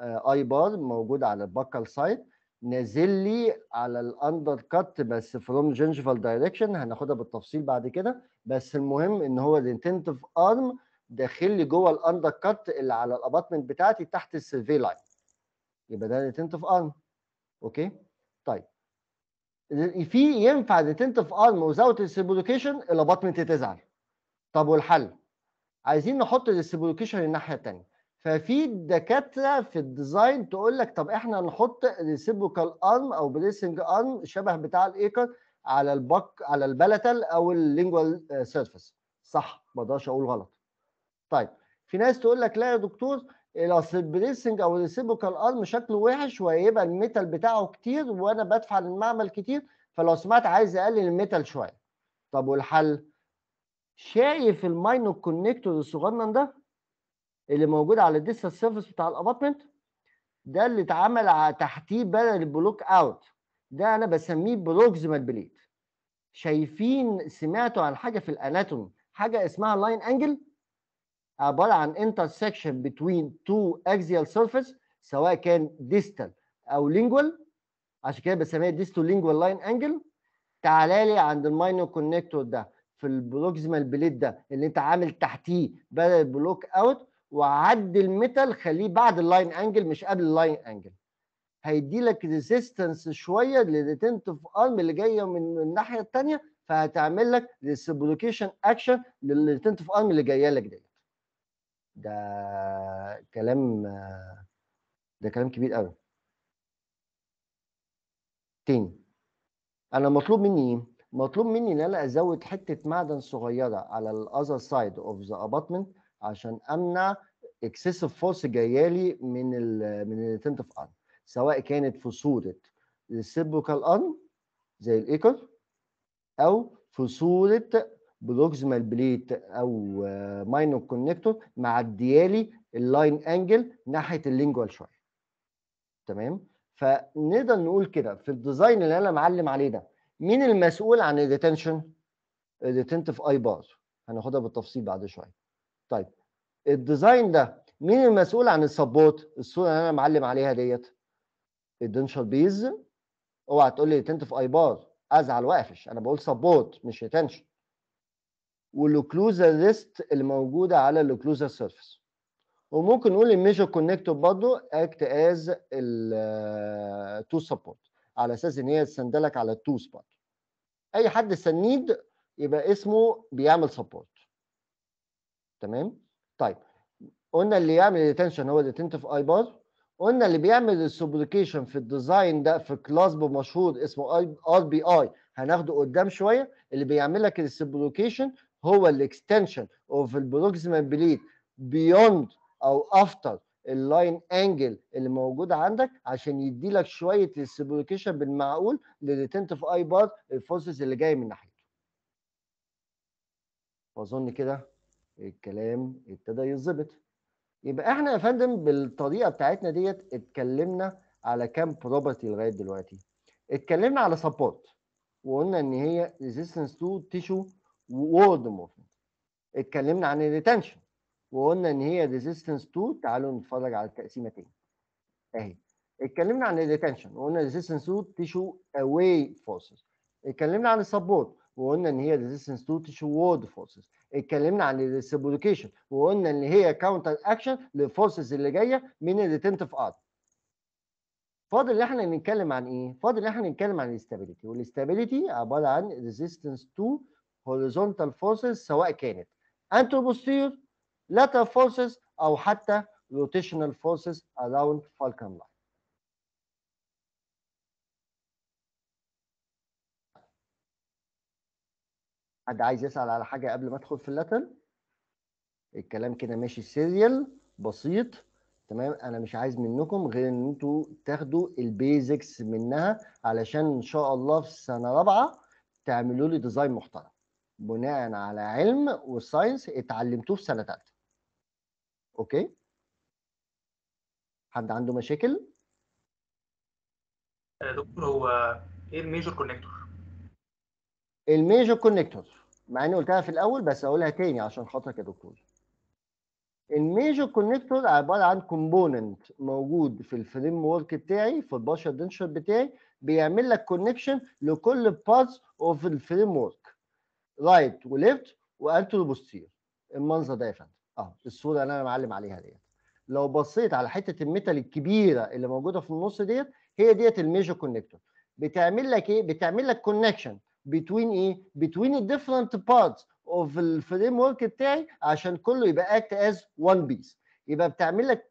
اي بار موجود على الباكال سايت نازل لي على الاندر كات بس فروم جينجفال دايركشن هناخدها بالتفصيل بعد كده بس المهم ان هو الانتنتف ارم داخل لي جوه الاندر كات اللي على الاباتمنت بتاعتي تحت السيرفي لاين يبقى ده الانتنتف ارم اوكي طيب في ينفع الانتنتف ارم وزاوت السيبولوكيشن الاباتمنت تزعل طب والحل عايزين نحط السيبولوكيشن الناحيه الثانيه ففي دكاتره في الديزاين تقول لك طب احنا نحط ريسيبوكال ارم او بريسنج ارم شبه بتاع الايكر على البك على البلتل او اللينجوال سيرفيس آه، صح ما اقدرش اقول غلط طيب في ناس تقول لك لا يا دكتور الاصل البريسنج او الريسيبروكال ارم شكله وحش وهيبقى الميتال بتاعه كتير وانا بدفع للمعمل كتير فلو سمعت عايز اقلل الميتال شويه طب والحل شايف الماينو كونكتور الصغنن ده اللي موجود على الديستال سيرفيس بتاع الابارتمنت ده اللي اتعمل تحتيه بدل البلوك اوت ده انا بسميه بروكسيمال بليد شايفين سمعتوا عن حاجه في الاناتوم حاجه اسمها لاين انجل عباره عن انترسكشن بتوين تو اكزيال سيرفيس سواء كان ديستال او لينجوال عشان كده بسميها ديستو لينجوال لاين انجل تعالى لي عند الماينو كونكتور ده في البروكسيمال بليد ده اللي انت عامل تحتيه بدل البلوك اوت وعد الميتال خليه بعد اللاين انجل مش قبل اللاين انجل هيدي لك ريزيستنس شويه للريتنتف ارم اللي جايه من الناحيه الثانيه فهتعمل لك ريسبلوكيشن اكشن للريتنتف ارم اللي جايه لك ديت ده كلام ده كلام كبير قوي تاني انا مطلوب مني ايه مطلوب مني ان انا ازود حته معدن صغيره على الاذر سايد اوف ذا ابارتمنت عشان امنع اكسسيف فورس جايه لي من ال من الريتنتف ارم سواء كانت في صوره ريسيبروكال ارم زي الايكل او في صوره بروكسيمال بليت او ماينور كونكتور معديالي اللاين انجل ناحيه اللينجوال شويه تمام فنقدر نقول كده في الديزاين اللي انا معلم عليه ده مين المسؤول عن الريتنشن الريتنتف اي بار هناخدها بالتفصيل بعد شويه طيب الديزاين ده مين المسؤول عن السبورت الصوره اللي انا معلم عليها ديت الدنشر بيز اوعى تقول لي في اي بار ازعل واقفش انا بقول سبورت مش ريتنشن والكلوزر ريست اللي موجوده على الكلوزر سيرفيس وممكن نقول الميجر كونكتور برضه اكت از التو سبورت على اساس ان هي تسندلك على التو سبورت اي حد سنيد يبقى اسمه بيعمل سبورت تمام طيب قلنا اللي يعمل الاتنشن هو الاتنتيف اي بار قلنا اللي بيعمل السوبليكيشن في الديزاين ده في كلاس مشهور اسمه ار بي اي هناخده قدام شويه اللي بيعمل لك السوبليكيشن هو الاكستنشن اوف البروكسيمال بليد بيوند او افتر اللاين انجل اللي موجود عندك عشان يدي لك شويه السبلوكيشن بالمعقول للريتنتيف اي بار الفورسز اللي جاي من ناحيته. واظن كده الكلام ابتدى يتظبط يبقى احنا يا فندم بالطريقه بتاعتنا ديت اتكلمنا على كام بروبرتي لغايه دلوقتي اتكلمنا على سبورت وقلنا ان هي ريزيستنس تو تيشو وورد موفمنت اتكلمنا عن الريتنشن وقلنا ان هي ريزيستنس تو تعالوا نتفرج على التقسيمه تاني اهي اتكلمنا عن الريتنشن وقلنا ريزيستنس تو تيشو اواي فورسز اتكلمنا عن السبورت وقلنا ان هي ريزيستنس تو تيشو وورد فورسز اتكلمنا عن الريسبلوكيشن وقلنا ان هي كاونتر اكشن للفورسز اللي جايه من الريتنتف ارت فاضل اللي احنا نتكلم عن ايه فاضل اللي احنا نتكلم عن الاستابيليتي والاستابيليتي عباره عن ريزيستنس تو هوريزونتال فورسز سواء كانت انتروبوستير لاتر فورسز او حتى روتيشنال فورسز اراوند فالكن لاين حد عايز يسأل على حاجة قبل ما أدخل في اللاتن الكلام كده ماشي سيريال بسيط تمام أنا مش عايز منكم غير إن أنتوا تاخدوا البيزكس منها علشان إن شاء الله في سنة رابعة تعملوا لي ديزاين محترم بناء على علم والساينس اتعلمتوه في سنة تالتة أوكي حد عنده مشاكل؟ دكتور هو ايه الميجور كونكتور؟ الميجور كونكتور مع اني قلتها في الاول بس اقولها تاني عشان خاطرك يا دكتور الميجر كونكتور عباره عن كومبوننت موجود في الفريم ورك بتاعي في البشر دنشر بتاعي بيعمل لك كونكشن لكل بارتس اوف الفريم ورك رايت وليفت وانتر وبوستير المنظر ده يا فندم اه الصوره اللي انا معلم عليها ديت لو بصيت على حته الميتال الكبيره اللي موجوده في النص ديت هي ديت الميجر كونكتور بتعمل لك ايه بتعمل لك كونكشن بتوين ايه؟ بتوين الديفرنت بارتس اوف الفريم ورك بتاعي عشان كله يبقى اكت از وان بيس يبقى بتعمل لك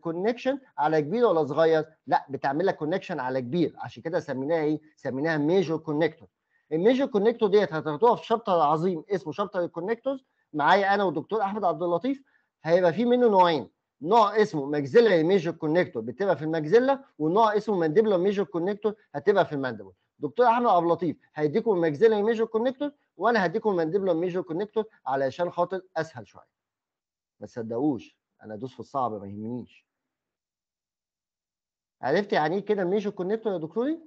كونكشن آه، على كبير ولا صغير؟ لا بتعمل لك كونكشن على كبير عشان كده سميناها ايه؟ سميناها ميجر كونكتور. الميجر كونكتور ديت هتاخدوها في شابتر عظيم اسمه شابتر الكونكتورز معايا انا والدكتور احمد عبد اللطيف هيبقى في منه نوعين نوع اسمه ماكزيلا ميجر كونكتور بتبقى في الماكزيلا ونوع اسمه مانديبلر ميجر كونكتور هتبقى في المانديبل دكتور احمد عبد اللطيف هيديكم ماكسيلاري ميجور كونكتور وانا هديكم مانديبلر ميجور كونكتور علشان خاطر اسهل شويه ما تصدقوش انا ادوس في الصعب ما يهمنيش عرفت يعني ايه كده ميجور كونكتور يا دكتوري؟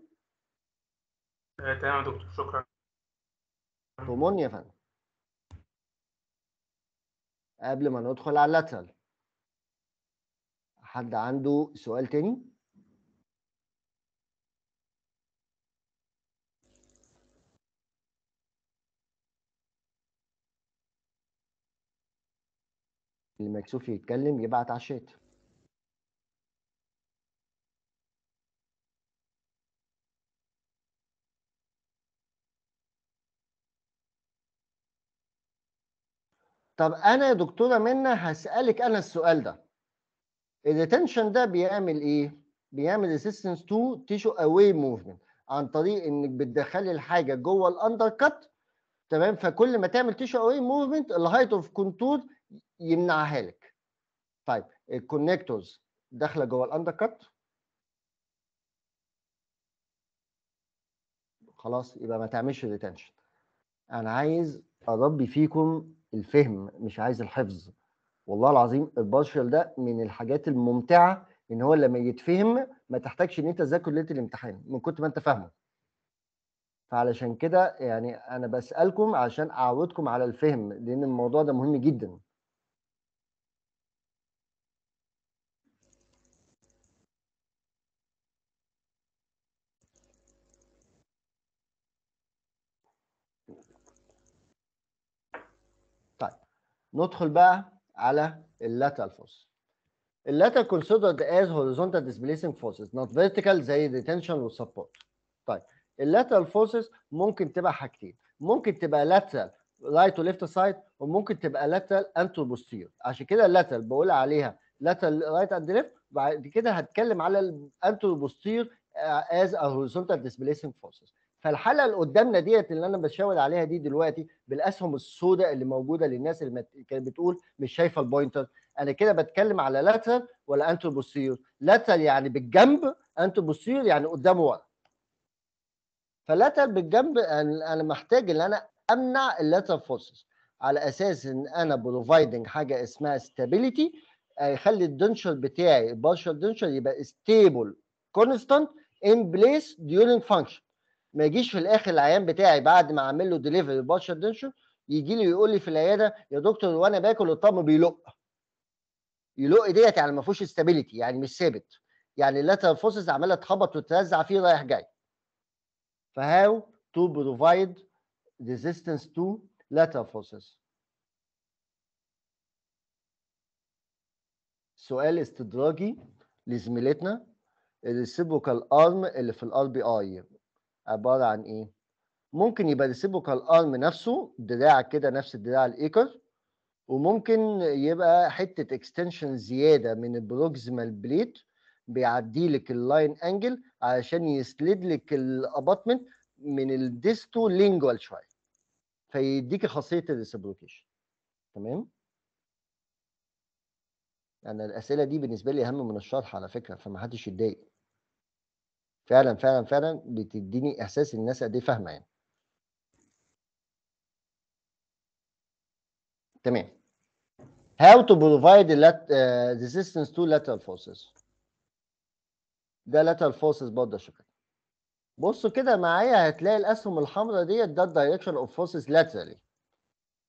آه، تمام يا دكتور شكرا تومون يا فندم قبل ما ندخل على اللاترال حد عنده سؤال تاني؟ المكسوف يتكلم يبعت على الشات طب انا يا دكتوره منى هسالك انا السؤال ده الريتنشن ده بيعمل ايه بيعمل ريسيستنس تو تيشو اواي موفمنت عن طريق انك بتدخلي الحاجه جوه الاندر كات تمام فكل ما تعمل تيشو اواي موفمنت الهايت اوف كونتور يمنعها لك طيب الكونكتورز داخله جوه الاندر كات خلاص يبقى ما تعملش ريتنشن انا عايز اربي فيكم الفهم مش عايز الحفظ والله العظيم البارشل ده من الحاجات الممتعه ان هو لما يتفهم ما تحتاجش ان انت تذاكر ليله الامتحان من كتر ما انت فاهمه فعلشان كده يعني انا بسالكم عشان اعودكم على الفهم لان الموضوع ده مهم جدا ندخل بقى على اللاتال فورس اللاتال considered as horizontal displacing forces نوت فيرتيكال زي detention والسبورت طيب اللاتال فورسز ممكن تبقى حاجتين ممكن تبقى لاتال رايت وليفت سايد وممكن تبقى لاتال انتو بوستير عشان كده اللاتال بقول عليها لاتال رايت اند ليفت بعد كده هتكلم على الانتو بوستير از هوريزونتال ديسبليسنج فورسز فالحلقه اللي قدامنا ديت اللي انا بشاور عليها دي دلوقتي بالاسهم السوداء اللي موجوده للناس اللي كانت بتقول مش شايفه البوينتر انا كده بتكلم على لاتر ولا انتو لاتر يعني بالجنب انتو يعني قدام ورا فلاتر بالجنب انا محتاج ان انا امنع اللاتر فورسز على اساس ان انا بروفايدنج حاجه اسمها ستابيليتي هيخلي الدنشر بتاعي البارشل دنشر يبقى ستيبل كونستانت ان بليس ديورنج فانكشن ما يجيش في الاخر العيان بتاعي بعد ما اعمل له ديليفري بارشل دنشن يجي لي ويقول لي في العياده يا دكتور وانا باكل الطعم بيلق يلق ديت يعني ما فيهوش استابيليتي يعني مش ثابت يعني اللاترال فورسز عماله تخبط وتتوزع فيه رايح جاي فهاو تو بروفايد resistance to lateral forces سؤال استدراجي لزميلتنا الريسيبوكال ارم اللي في الار بي اي عباره عن ايه ممكن يبقى ريسيبوكال ارم نفسه دراع كده نفس الدراع الايكر وممكن يبقى حته اكستنشن زياده من البروكسيمال بليت بيعدي لك اللاين انجل علشان يسلد لك الابطمنت من الديستو لينجوال شويه فيديك خاصيه الريسبروكيشن تمام انا الاسئله دي بالنسبه لي اهم من الشرح على فكره فمحدش يتضايق فعلا فعلا فعلا بتديني احساس الناس قد ايه فاهمه يعني تمام how to provide the resistance uh, to lateral forces ده lateral forces برضه شكل بصوا كده معايا هتلاقي الاسهم الحمراء ديت ده الدايركشن اوف فورسز laterally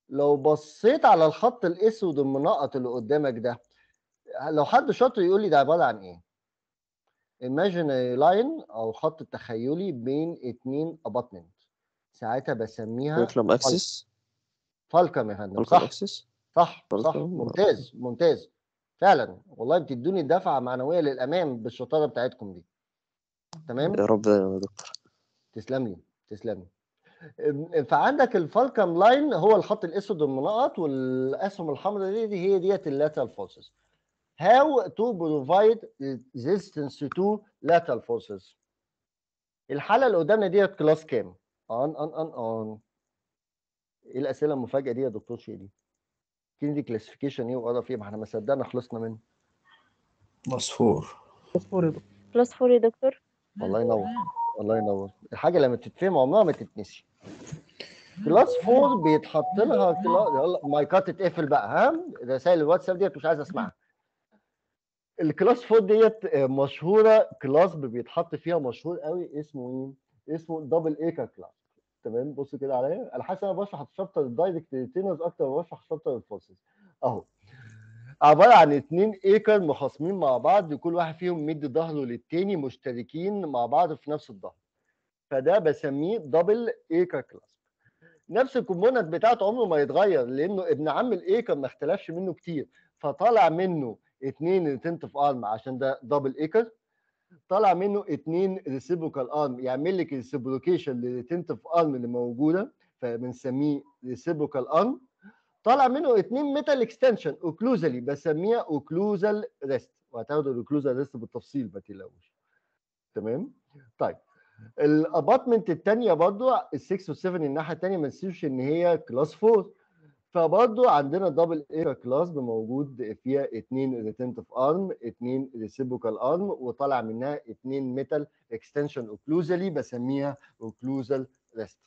لو بصيت على الخط الاسود المنقط اللي قدامك ده لو حد شاطر يقول لي ده عباره عن ايه imaginary line او خط تخيلي بين اتنين اباتمنت ساعتها بسميها فالكم اكسس فالكم يا فندم صح اكسس صح صح ممتاز ممتاز فعلا والله بتدوني دفعه معنويه للامام بالشطاره بتاعتكم دي تمام يا رب يا دكتور تسلم لي تسلم لي فعندك الفالكم لاين هو الخط الاسود المنقط والاسهم الحمراء دي, دي هي ديت اللاتا الفالسز how to provide resistance to lateral forces الحاله اللي قدامنا ديت كلاس كام؟ اون اون اون اون ايه الاسئله المفاجئه دي يا دكتور شيدي؟ كيندي كلاسيفيكيشن ايه وقرا ايه؟ ما احنا ما صدقنا خلصنا منه بلس 4 بلس 4 يا دكتور كلاس 4 يا دكتور الله ينور الله ينور الحاجه لما تتفهم عمرها ما تتنسي كلاس 4 بيتحط لها يلا مايكات تقفل بقى ها رسائل الواتساب ديت مش عايز اسمعها الكلاس فود ديت آه، مشهوره كلاس بيتحط فيها مشهور قوي اسمه ايه؟ اسمه دبل ايكر كلاس تمام بص كده عليا حاسس ان انا بشرح الشابتر الدايركت ريتينرز اكتر ما بشرح الشابتر الفورسز اهو عباره عن اتنين ايكر مخاصمين مع بعض كل واحد فيهم مد ظهره للتاني مشتركين مع بعض في نفس الظهر فده بسميه دبل ايكر كلاس نفس الكومبوننت بتاعته عمره ما يتغير لانه ابن عم الايكر ما اختلفش منه كتير فطالع منه اتنين ريتنتف ارم عشان ده دبل ايكر طالع منه اتنين ريسيبوكال ارم يعمل لك ريسيبروكيشن للريتنتف ارم اللي موجوده فبنسميه ريسيبوكال ارم طالع منه اتنين ميتال اكستنشن اوكلوزالي بسميها اوكلوزال ريست وهتاخدوا الاوكلوزال ريست بالتفصيل ما تقلقوش تمام طيب الابارتمنت الثانيه برضو ال 6 و 7 الناحيه الثانيه ما تنسوش ان هي كلاس 4 فبرضه عندنا دبل ايرا كلاس موجود فيها اثنين ريتنتف ارم اثنين ريسيبوكال ارم وطالع منها اثنين ميتال اكستنشن اوكلوزالي بسميها اوكلوزال ريست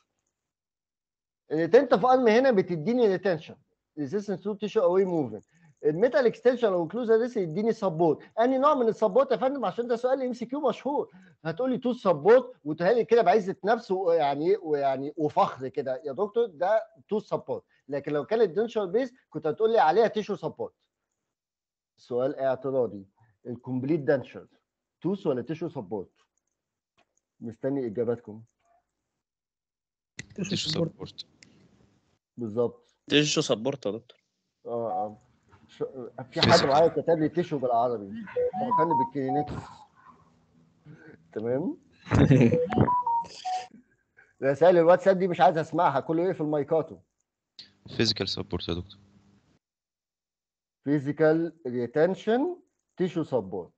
الريتنتف ارم هنا بتديني ريتنشن ريزيستنس تو تيشو اواي موفمنت الميتال اكستنشن او اوكلوزال ريست يديني سبورت اني نوع من السبورت يا فندم عشان ده سؤال ام سي كيو مشهور هتقول لي تو سبورت وتهالي كده بعزه نفس ويعني إيه، ويعني وفخر كده يا دكتور ده تو سبورت لكن لو كانت دنشر بيز كنت هتقول لي عليها تيشو سبورت سؤال اعتراضي الكومبليت دنشر توس ولا تيشو سبورت مستني اجاباتكم تيشو سبورت بالظبط تيشو سبورت يا دكتور اه, آه. في حد معايا كتب لي تيشو بالعربي فكرني بالكلينكس تمام رسائل الواتساب دي مش عايز اسمعها كله يقفل مايكاته فيزيكال سبورت يا دكتور فيزيكال ريتنشن تيشو سبورت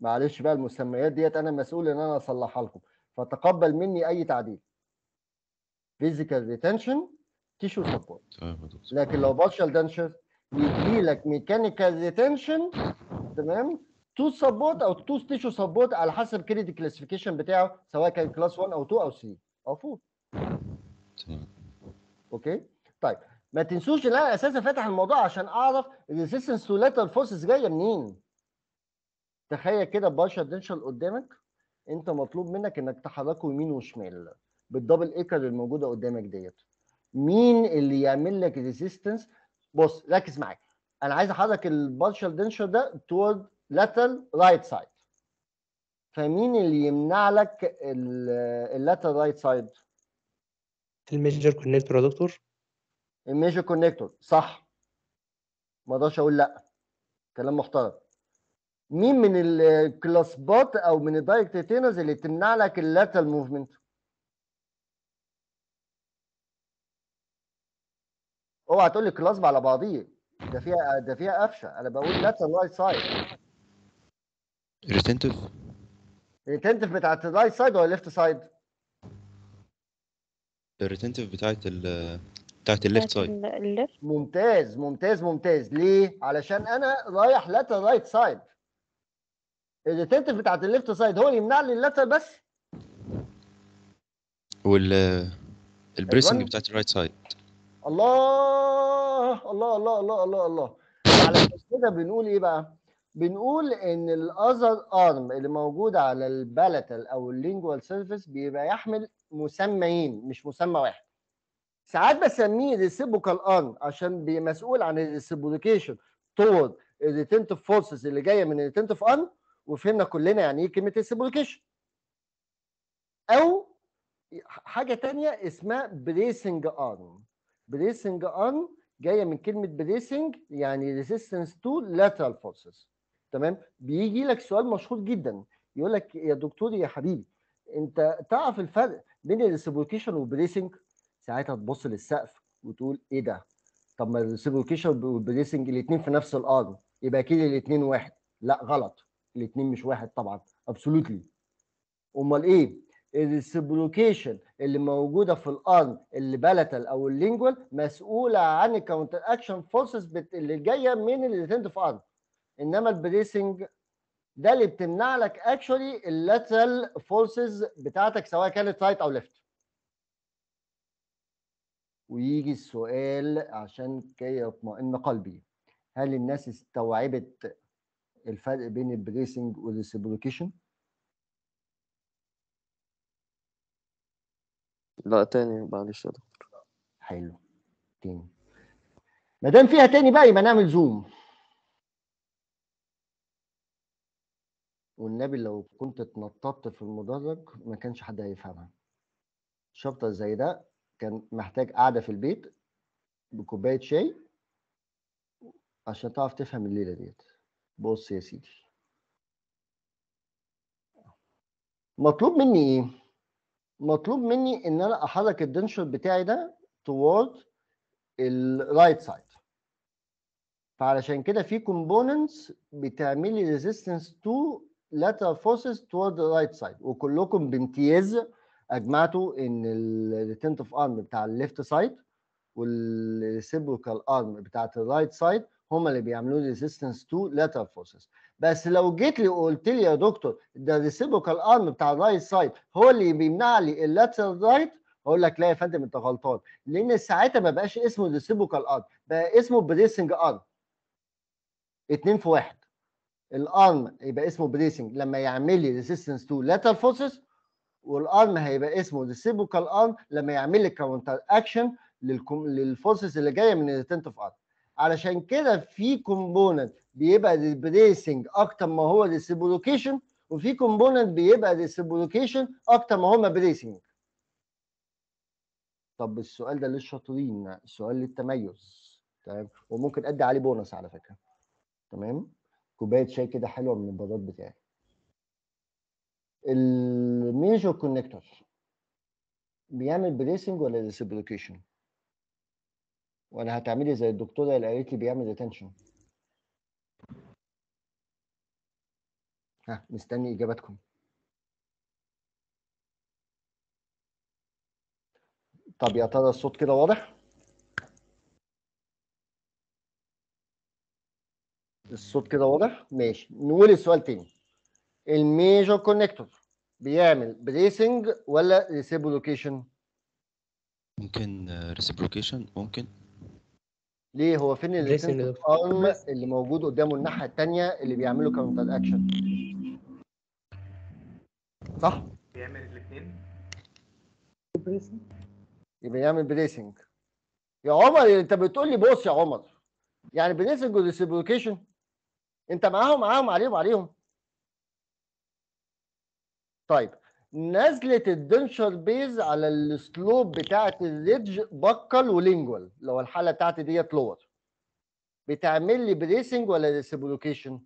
معلش بقى المسميات ديت انا مسؤول ان انا اصلحها لكم فتقبل مني اي تعديل فيزيكال ريتنشن تيشو سبورت لكن لو بارشال دنشر يدي لك ميكانيكال ريتنشن تمام تو سبورت او تو تيشو سبورت على حسب كريدي كلاسيفيكيشن بتاعه سواء كان كلاس 1 او 2 او 3 او 4 تمام اوكي طيب ما تنسوش ان انا اساسا فاتح الموضوع عشان اعرف الريزيستنس تو لاتر فورسز جايه منين تخيل كده بارشا دينشال قدامك انت مطلوب منك انك تحركه يمين وشمال بالدبل ايكر الموجوده قدامك ديت مين اللي يعمل لك ريزيستنس بص ركز معايا انا عايز احرك البارشال دنشر ده تورد لاترال رايت سايد فمين اللي يمنع لك اللاترال رايت سايد الميجر كونكتور يا دكتور الميجر كونكتور صح ما اقدرش اقول لا كلام محترم مين من الكلاسبات او من الدايركت تيتينرز اللي تمنع لك اللاتال موفمنت اوعى تقول لي كلاسب على بعضيه ده فيها ده فيها قفشه انا بقول لاتال لايت سايد ريتنتف الريتنتف بتاعت الرايت سايد ولا ليفت سايد؟ الريتنتف بتاعت ال بتاعت الليفت سايد ممتاز ممتاز ممتاز ليه؟ علشان انا رايح لاتر رايت سايد الريتنتف بتاعت الليفت سايد هو اللي يمنع لي اللاتر بس وال البريسنج بتاعت الرايت سايد الله الله الله الله الله الله على كده بنقول ايه بقى؟ بنقول ان الاذر ارم اللي موجود على البالتال او اللينجوال سيرفيس بيبقى يحمل مسميين مش مسمى واحد ساعات بسميه ريسيبوكال ارم عشان مسؤول عن الريسيبوكيشن طول الريتنتف فورسز اللي جايه من الريتنتف ارم وفهمنا كلنا يعني ايه كلمه ريسيبوكيشن او حاجه ثانيه اسمها بريسنج ارم بريسنج ارم جايه من كلمه بريسنج يعني ريزيستنس تو لاترال فورسز تمام بيجي لك سؤال مشهور جدا يقول لك يا دكتور يا حبيبي انت تعرف الفرق بين الريسيبوكيشن والبريسنج ساعتها تبص للسقف وتقول ايه ده طب ما السيبوكيشا والبريسنج الاثنين في نفس الارض يبقى اكيد الاثنين واحد لا غلط الاثنين مش واحد طبعا ابسولوتلي امال ايه السبلوكيشن اللي موجوده في الارم اللي بلتل او اللينجوال مسؤوله عن الكاونتر اكشن فورسز اللي جايه من الاثنين في ارم انما البريسنج ده اللي بتمنع لك اكشولي اللاترال فورسز بتاعتك سواء كانت رايت او ليفت ويجي السؤال عشان كي يطمئن قلبي هل الناس استوعبت الفرق بين البريسنج والريسبروكيشن؟ لا تاني معلش يا دكتور حلو تاني ما دام فيها تاني بقى يبقى نعمل زوم والنبي لو كنت اتنططت في المدرج ما كانش حد هيفهمها شابتر زي ده كان محتاج قعده في البيت بكوبايه شاي عشان تعرف تفهم الليله ديت بص يا سيدي مطلوب مني ايه مطلوب مني ان انا احرك الدنشر بتاعي ده توورد الرايت سايد فعلشان كده في كومبوننتس بتعمل لي ريزيستنس تو لاتر فورسز توورد الرايت سايد وكلكم بامتياز اجمعتوا ان اوف ارم بتاع الليفت سايد والسيبروكال ارم بتاعت الرايت سايد هما اللي بيعملوا لي ريزيستنس تو لاترال فورسز بس لو جيت لي وقلت لي يا دكتور ده الريسيبروكال ارم بتاع الرايت سايد هو اللي بيمنع لي اللاترال رايت اقول لك لا يا فندم انت غلطان لان ساعتها ما بقاش اسمه ريسيبوكال ارم بقى اسمه بريسنج ارم اتنين في واحد الارم يبقى اسمه بريسنج لما يعمل لي ريزيستنس تو لاترال فورسز والارم هيبقى اسمه ريسيبوكال ارم لما يعمل لي كاونتر اكشن للفورسز اللي جايه من الريتنت اوف ارم علشان كده في كومبوننت بيبقى ريبريسنج اكتر ما هو ريسيبوكيشن وفي كومبوننت بيبقى ريسيبوكيشن اكتر ما هو بريسنج طب السؤال ده للشاطرين سؤال للتميز تمام وممكن ادي عليه بونص على فكره تمام كوبايه شاي كده حلوه من البراد بتاعي الميجور كونكتور بيعمل بريسنج ولا ديسبلوكيشن؟ وانا هتعملي زي الدكتوره اللي قالت لي بيعمل ريتنشن ها مستني اجاباتكم طب يا ترى الصوت كده واضح الصوت كده واضح ماشي نقول السؤال تاني الميجور كونكتور بيعمل بريسنج ولا ريسيبلوكيشن ممكن ريسيبلوكيشن ممكن ليه هو فين الريسنج اللي موجود قدامه الناحيه الثانيه اللي بيعمله كاونتر اكشن؟ صح؟ بيعمل الاثنين يبقى يعمل بريسنج يا عمر انت بتقول لي بص يا عمر يعني بريسنج وريسيبلوكيشن انت معاهم معاهم عليهم عليهم طيب نزله الدنشر بيز على السلوب بتاعه الريدج بكل ولينجوال لو الحاله بتاعتي ديت لور بتعمل لي بريسنج ولا ريسبروكيشن؟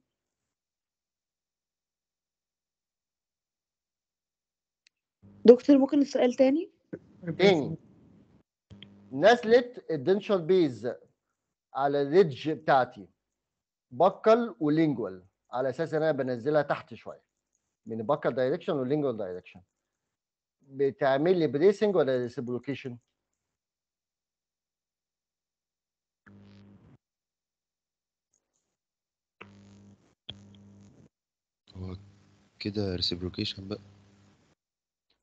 دكتور ممكن السؤال تاني؟ تاني نزله الدنشر بيز على الريدج بتاعتي بكل ولينجوال على اساس ان انا بنزلها تحت شويه من الباكر دايركشن واللينجوال دايركشن بتعمل لي بريسنج ولا ريسبلوكيشن؟ هو كده ريسبلوكيشن بقى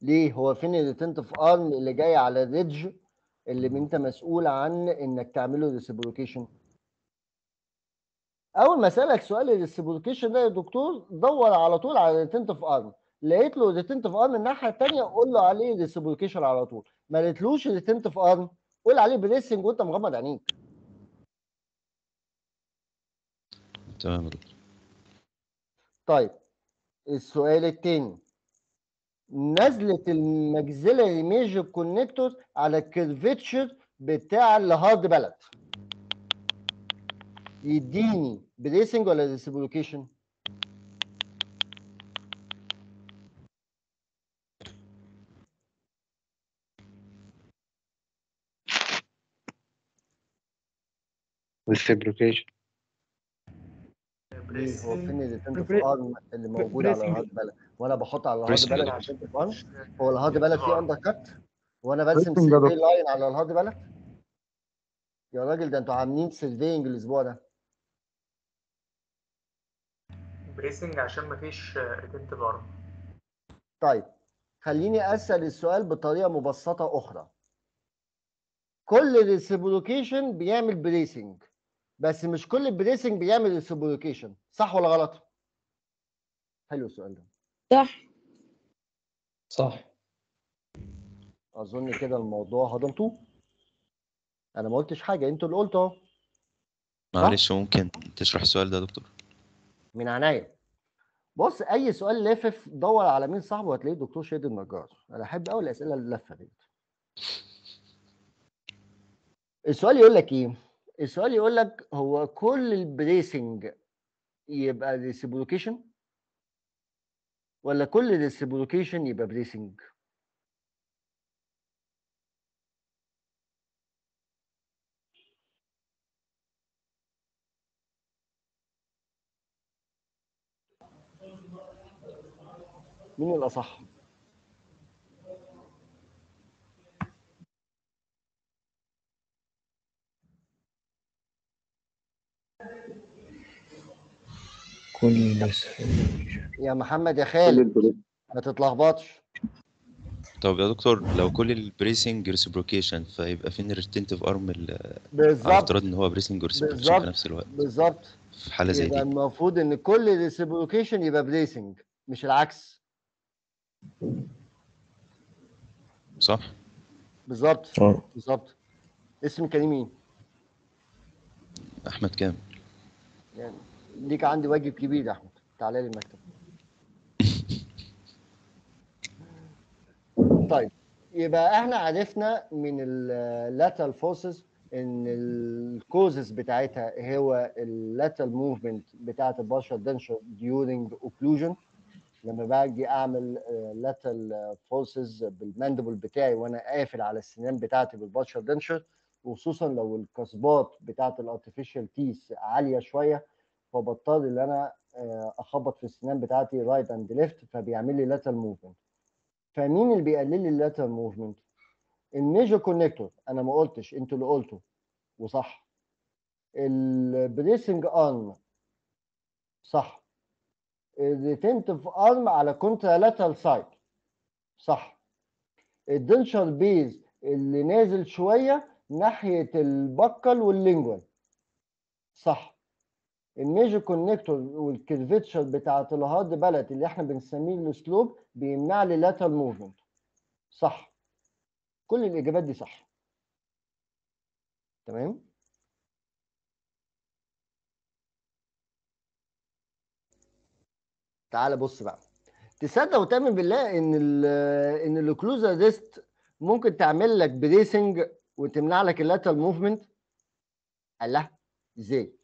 ليه هو فين الريتنتف ارم اللي جاي على الريدج اللي انت مسؤول عن انك تعمله ريسبلوكيشن؟ اول ما اسالك سؤال الاستبوليكيشن ده يا دكتور دور على طول على ريتنتف ارم لقيت له ريتنتف ارم الناحيه الثانيه قول له عليه الاستبوليكيشن على طول ما لقيتلوش ريتنتف ارم قول عليه بريسنج وانت مغمض عينيك تمام طيب السؤال الثاني نزله الماكسيلاري ميجر كونكتور على الكيرفيتشر بتاع الهارد بلد يديني بليسنج ولا ديسبلوكيشن؟ إيه، ديسبلوكيشن هو فين اللي موجود على الهارد بالانس وانا بحط على الهارد بالانس عشان تبقى هو الهارد بالانس فيه اندر كات وانا برسم سيرفي لاين على الهارد بالانس يا راجل ده انتوا عاملين سيرفينج الاسبوع ده بريسنج عشان مفيش ريتنت بره آه، طيب خليني اسال السؤال بطريقه مبسطه اخرى كل ريسبروكيشن بيعمل بريسنج بس مش كل بريسنج بيعمل ريسبلوكيشن صح ولا غلط حلو السؤال ده صح صح اظن كده الموضوع هضمتوه انا ما قلتش حاجه انتوا اللي قلتوا معلش ممكن تشرح السؤال ده يا دكتور من عينيا بص اي سؤال لافف دور على مين صاحبه هتلاقيه دكتور شهيد النجار انا احب قوي الاسئله اللفه دي السؤال يقول لك ايه السؤال يقول لك هو كل البريسنج يبقى ديسبلوكيشن ولا كل ديسبلوكيشن يبقى بريسنج مين الأصح؟ كل يا محمد يا خالد ما تتلخبطش طب يا دكتور لو كل البريسنج ريسبروكيشن فيبقى فين الريتنتف ارم بالظبط افترض ان هو بريسنج ريسبروكيشن في نفس الوقت بالظبط في حاله زي دي المفروض ان كل ريسبروكيشن يبقى بريسنج مش العكس صح بالظبط آه. بالظبط اسم كريم مين احمد كامل يعني ليك عندي واجب كبير يا احمد تعالى لي المكتب طيب يبقى احنا عرفنا من اللاتال فورسز ان الكوزز بتاعتها هو اللاتال موفمنت بتاعت البشر دنشر ديورنج اوكلوجن لما باجي اعمل لاتال آه, آه, فورسز بالماندبل بتاعي وانا قافل على السنان بتاعتي بالبشر دنشر وخصوصا لو الكسبات بتاعت الارتفيشال تيس عاليه شويه فبضطر ان انا آه, اخبط في السنان بتاعتي رايت اند ليفت فبيعمل لي لاتال موفمنت فمين اللي بيقلل لي اللاتال موفمنت الميجر كونكتور انا ما قلتش انتوا اللي قلتوا وصح البريسنج ارم صح ديتنتيف ارم على كونترالاترال سايد صح الدنشر بيز اللي نازل شويه ناحيه البكل واللينجوال صح الميجر كونكتور والكيرفيتشر بتاعه الهارد بلت اللي احنا بنسميه الاسلوب بيمنع لي لاتال موفمنت صح كل الاجابات دي صح تمام تعال بص بقى تصدق وتامن بالله ان الـ ان الاوكلوزا ديست ممكن تعمل لك بريسنج وتمنع لك اللاترال موفمنت قال لها ازاي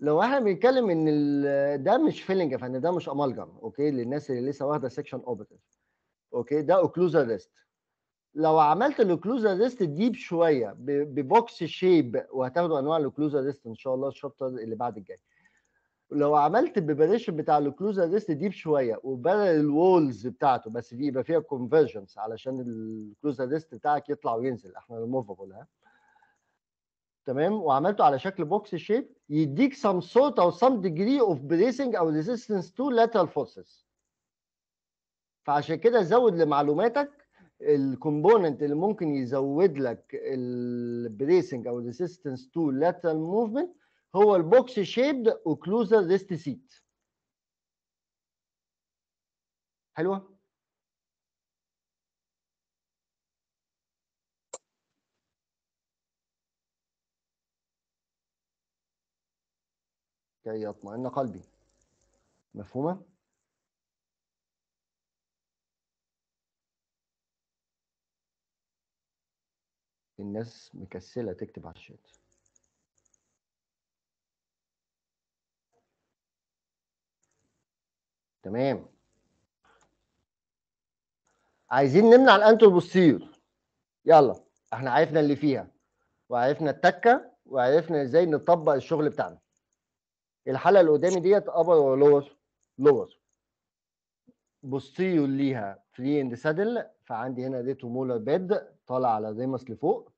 لو احنا بنتكلم ان ده مش فيلنج يا فندم ده مش امالجم اوكي للناس اللي لسه واخده سكشن اوبرتيف اوكي ده اوكلوزا ريست لو عملت الاوكلوزا ريست ديب شويه ببوكس شيب وهتاخدوا انواع الاوكلوزا ريست ان شاء الله الشابتر اللي بعد الجاي لو عملت البريبريشن بتاع الكلوز ريست ديب شويه وبدل الوولز بتاعته بس دي يبقى فيها كونفرجنس علشان الكلوز ريست بتاعك يطلع وينزل احنا ريموفبل ها تمام وعملته على شكل بوكس شيب يديك سم سورت او سم ديجري اوف بريسنج او ريزيستنس تو لاترال فورسز فعشان كده زود لمعلوماتك الكومبوننت اللي ممكن يزود لك البريسنج او ريزيستنس تو لاترال موفمنت هو البوكس شيبد اوكلوزال ريست سيت حلوه كي يطمئن قلبي مفهومه الناس مكسله تكتب على الشات تمام عايزين نمنع الانتو البصير يلا احنا عرفنا اللي فيها وعرفنا التكه وعرفنا ازاي نطبق الشغل بتاعنا الحلقه اللي قدامي ديت ابر ولور لور بوستير ليها فري اند سادل فعندي هنا ريتو مولر بيد طالع على الريمس لفوق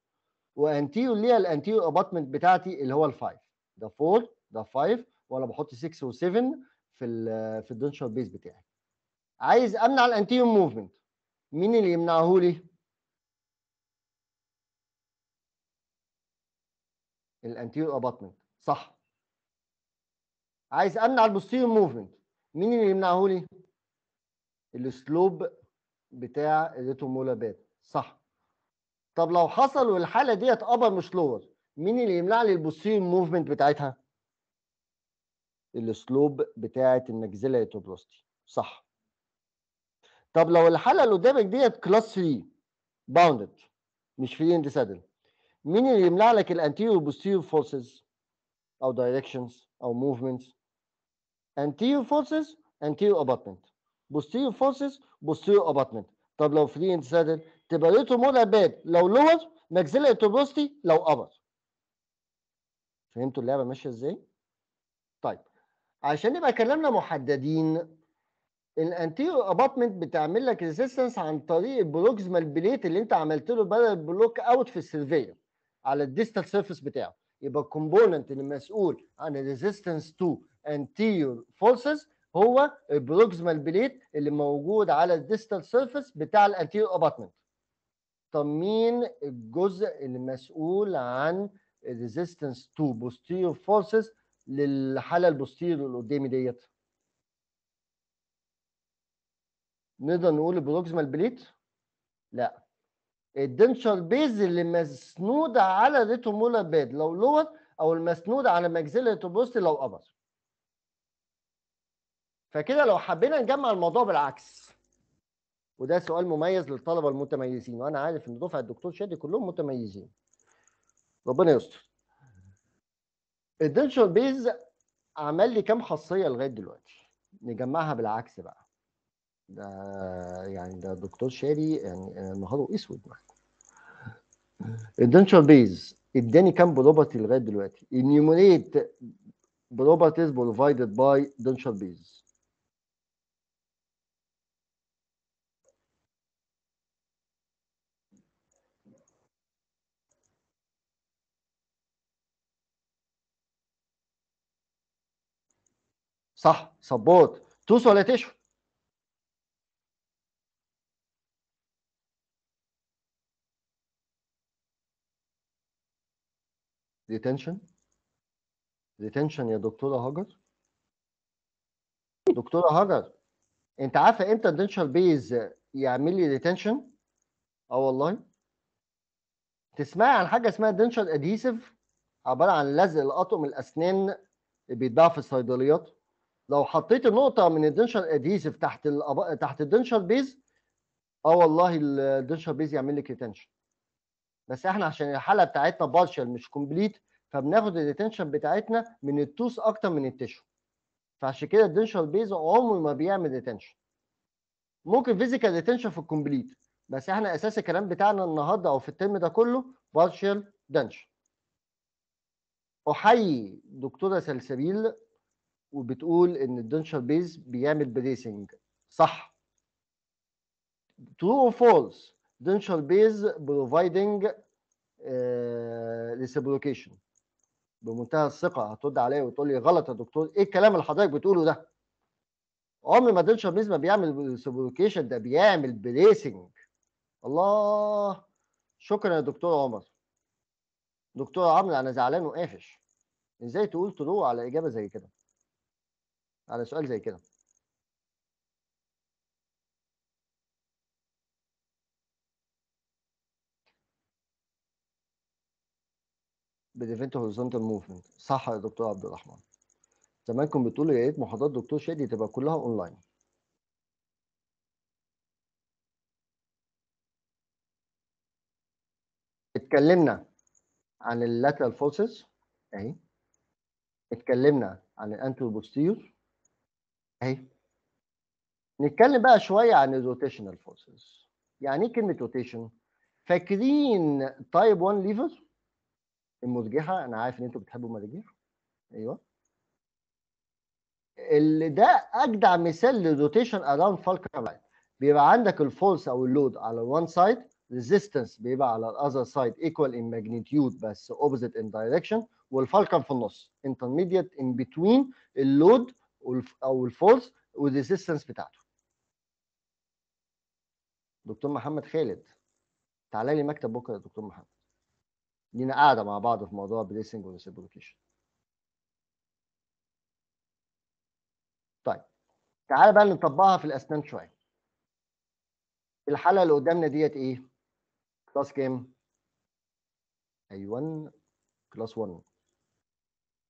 وانتيو ليها الانتيو اباتمنت بتاعتي اللي هو الفايف ده 4 ده 5 وانا بحط 6 و7 في الـ في الدنشر بيز بتاعي عايز امنع الانتيوم موفمنت مين اللي يمنعه لي الانتيوم اباتمنت صح عايز امنع البوستيوم موفمنت مين اللي يمنعه لي السلوب بتاع الريتومولا باد صح طب لو حصل والحاله ديت ابر مش لور مين اللي يمنع لي البوستيوم موفمنت بتاعتها السلوب بتاعه النجزله ايتوبلاستي صح طب لو الحلقه اللي قدامك ديت كلاس 3 باوندد مش فري اند سادل مين اللي يملع لك الانتيريور بوستيريور فورسز او دايركشنز او موفمنتس انتيريور فورسز انتيريور اباتمنت بوستيريور فورسز بوستيريور اباتمنت طب لو فري اند سادل تبقى ريتو مور اباد لو لور مجزله التوبوستي لو ابر فهمتوا اللعبه ماشيه ازاي؟ طيب عشان نبقى كلامنا محددين الانتيرو اباتمنت بتعمل لك ريزيستنس عن طريق البروكسمال بليت اللي انت عملت له بدل البلوك اوت في السيرفير على الديستال سيرفيس بتاعه يبقى الكومبوننت اللي مسؤول عن الريزيستنس تو انتيرو فورسز هو البروكسمال بليت اللي موجود على الديستال سيرفيس بتاع الانتيرو اباتمنت طب مين الجزء اللي مسؤول عن الريزيستنس تو بوستيريور فورسز للحاله البوستيريور اللي قدامي ديت نقدر نقول البروكسيمال بليت لا الدنشر بيز اللي مسنود على الريتومولار بيد لو لور او المسنود على ماكسيلري ريتوبوست لو ابر فكده لو حبينا نجمع الموضوع بالعكس وده سؤال مميز للطلبه المتميزين وانا عارف ان دفعه الدكتور شادي كلهم متميزين ربنا يستر الدنشن بيز عمل لي كام خاصيه لغايه دلوقتي نجمعها بالعكس بقى ده يعني ده دكتور شاري يعني نهاره اسود معاكم الدنشن بيز اداني كام بروبرتي لغايه دلوقتي النيومونيت بروبرتيز بروفايدد باي دنشن بيز صح سبورت توس ولا تشف ريتنشن ريتنشن يا دكتوره هاجر دكتوره هاجر انت عارفه امتى الدنشال بيز يعمل لي ريتنشن اه والله تسمعي عن حاجه اسمها دنشال اديسيف عباره عن لزق الاطقم الاسنان اللي بيتباع في الصيدليات لو حطيت النقطه من الدنشر اديزف تحت الأب... تحت الدنشر بيز اه والله الدنشر بيز يعمل لك ريتنشن بس احنا عشان الحاله بتاعتنا بارشل مش كومبليت فبناخد الريتنشن بتاعتنا من التوس اكتر من التشو فعشان كده الدنشر بيز عمره ما بيعمل ريتنشن ممكن فيزيكال ريتنشن في الكومبليت بس احنا اساس الكلام بتاعنا النهارده او في الترم ده كله بارشل دنشن احيي دكتوره سلسبيل وبتقول ان الدنشال بيز بيعمل بريسنج صح true or false دنشر بيز بروفايدنج ريسبروكيشن بمنتهى الثقه هترد عليا وتقول لي غلط يا دكتور ايه الكلام اللي حضرتك بتقوله ده عمر ما دنشال بيز ما بيعمل ريسبروكيشن ده بيعمل بريسنج الله شكرا يا دكتور عمر دكتور عمرو انا زعلان وقافش ازاي تقول ترو على اجابه زي كده على سؤال زي كده بتفنت هوريزونتال موفمنت صح يا دكتور عبد الرحمن زمانكم بتقولوا يا ريت محاضرات دكتور شادي تبقى كلها اونلاين اتكلمنا عن اللاترال فورسز اهي اتكلمنا عن الانترو اهي نتكلم بقى شويه عن الروتيشنال فورسز يعني ايه كلمه روتيشن فاكرين تايب 1 ليفر المرجحه انا عارف ان انتوا بتحبوا المراجيح ايوه اللي ده اجدع مثال للروتيشن اراوند فالكر بيبقى عندك الفورس او اللود على وان سايد ريزيستنس بيبقى على الاذر سايد ايكوال ان ماجنتيود بس اوبوزيت ان دايركشن والفالكر في النص انترميديت ان بتوين اللود او الفولز والريزيستنس بتاعته دكتور محمد خالد تعالى لي مكتب بكره يا دكتور محمد لينا قاعده مع بعض في موضوع بريسنج وريسبروكيشن طيب تعالى بقى نطبقها في الاسنان شويه الحلقه اللي قدامنا ديت ايه كلاس كام 1 كلاس 1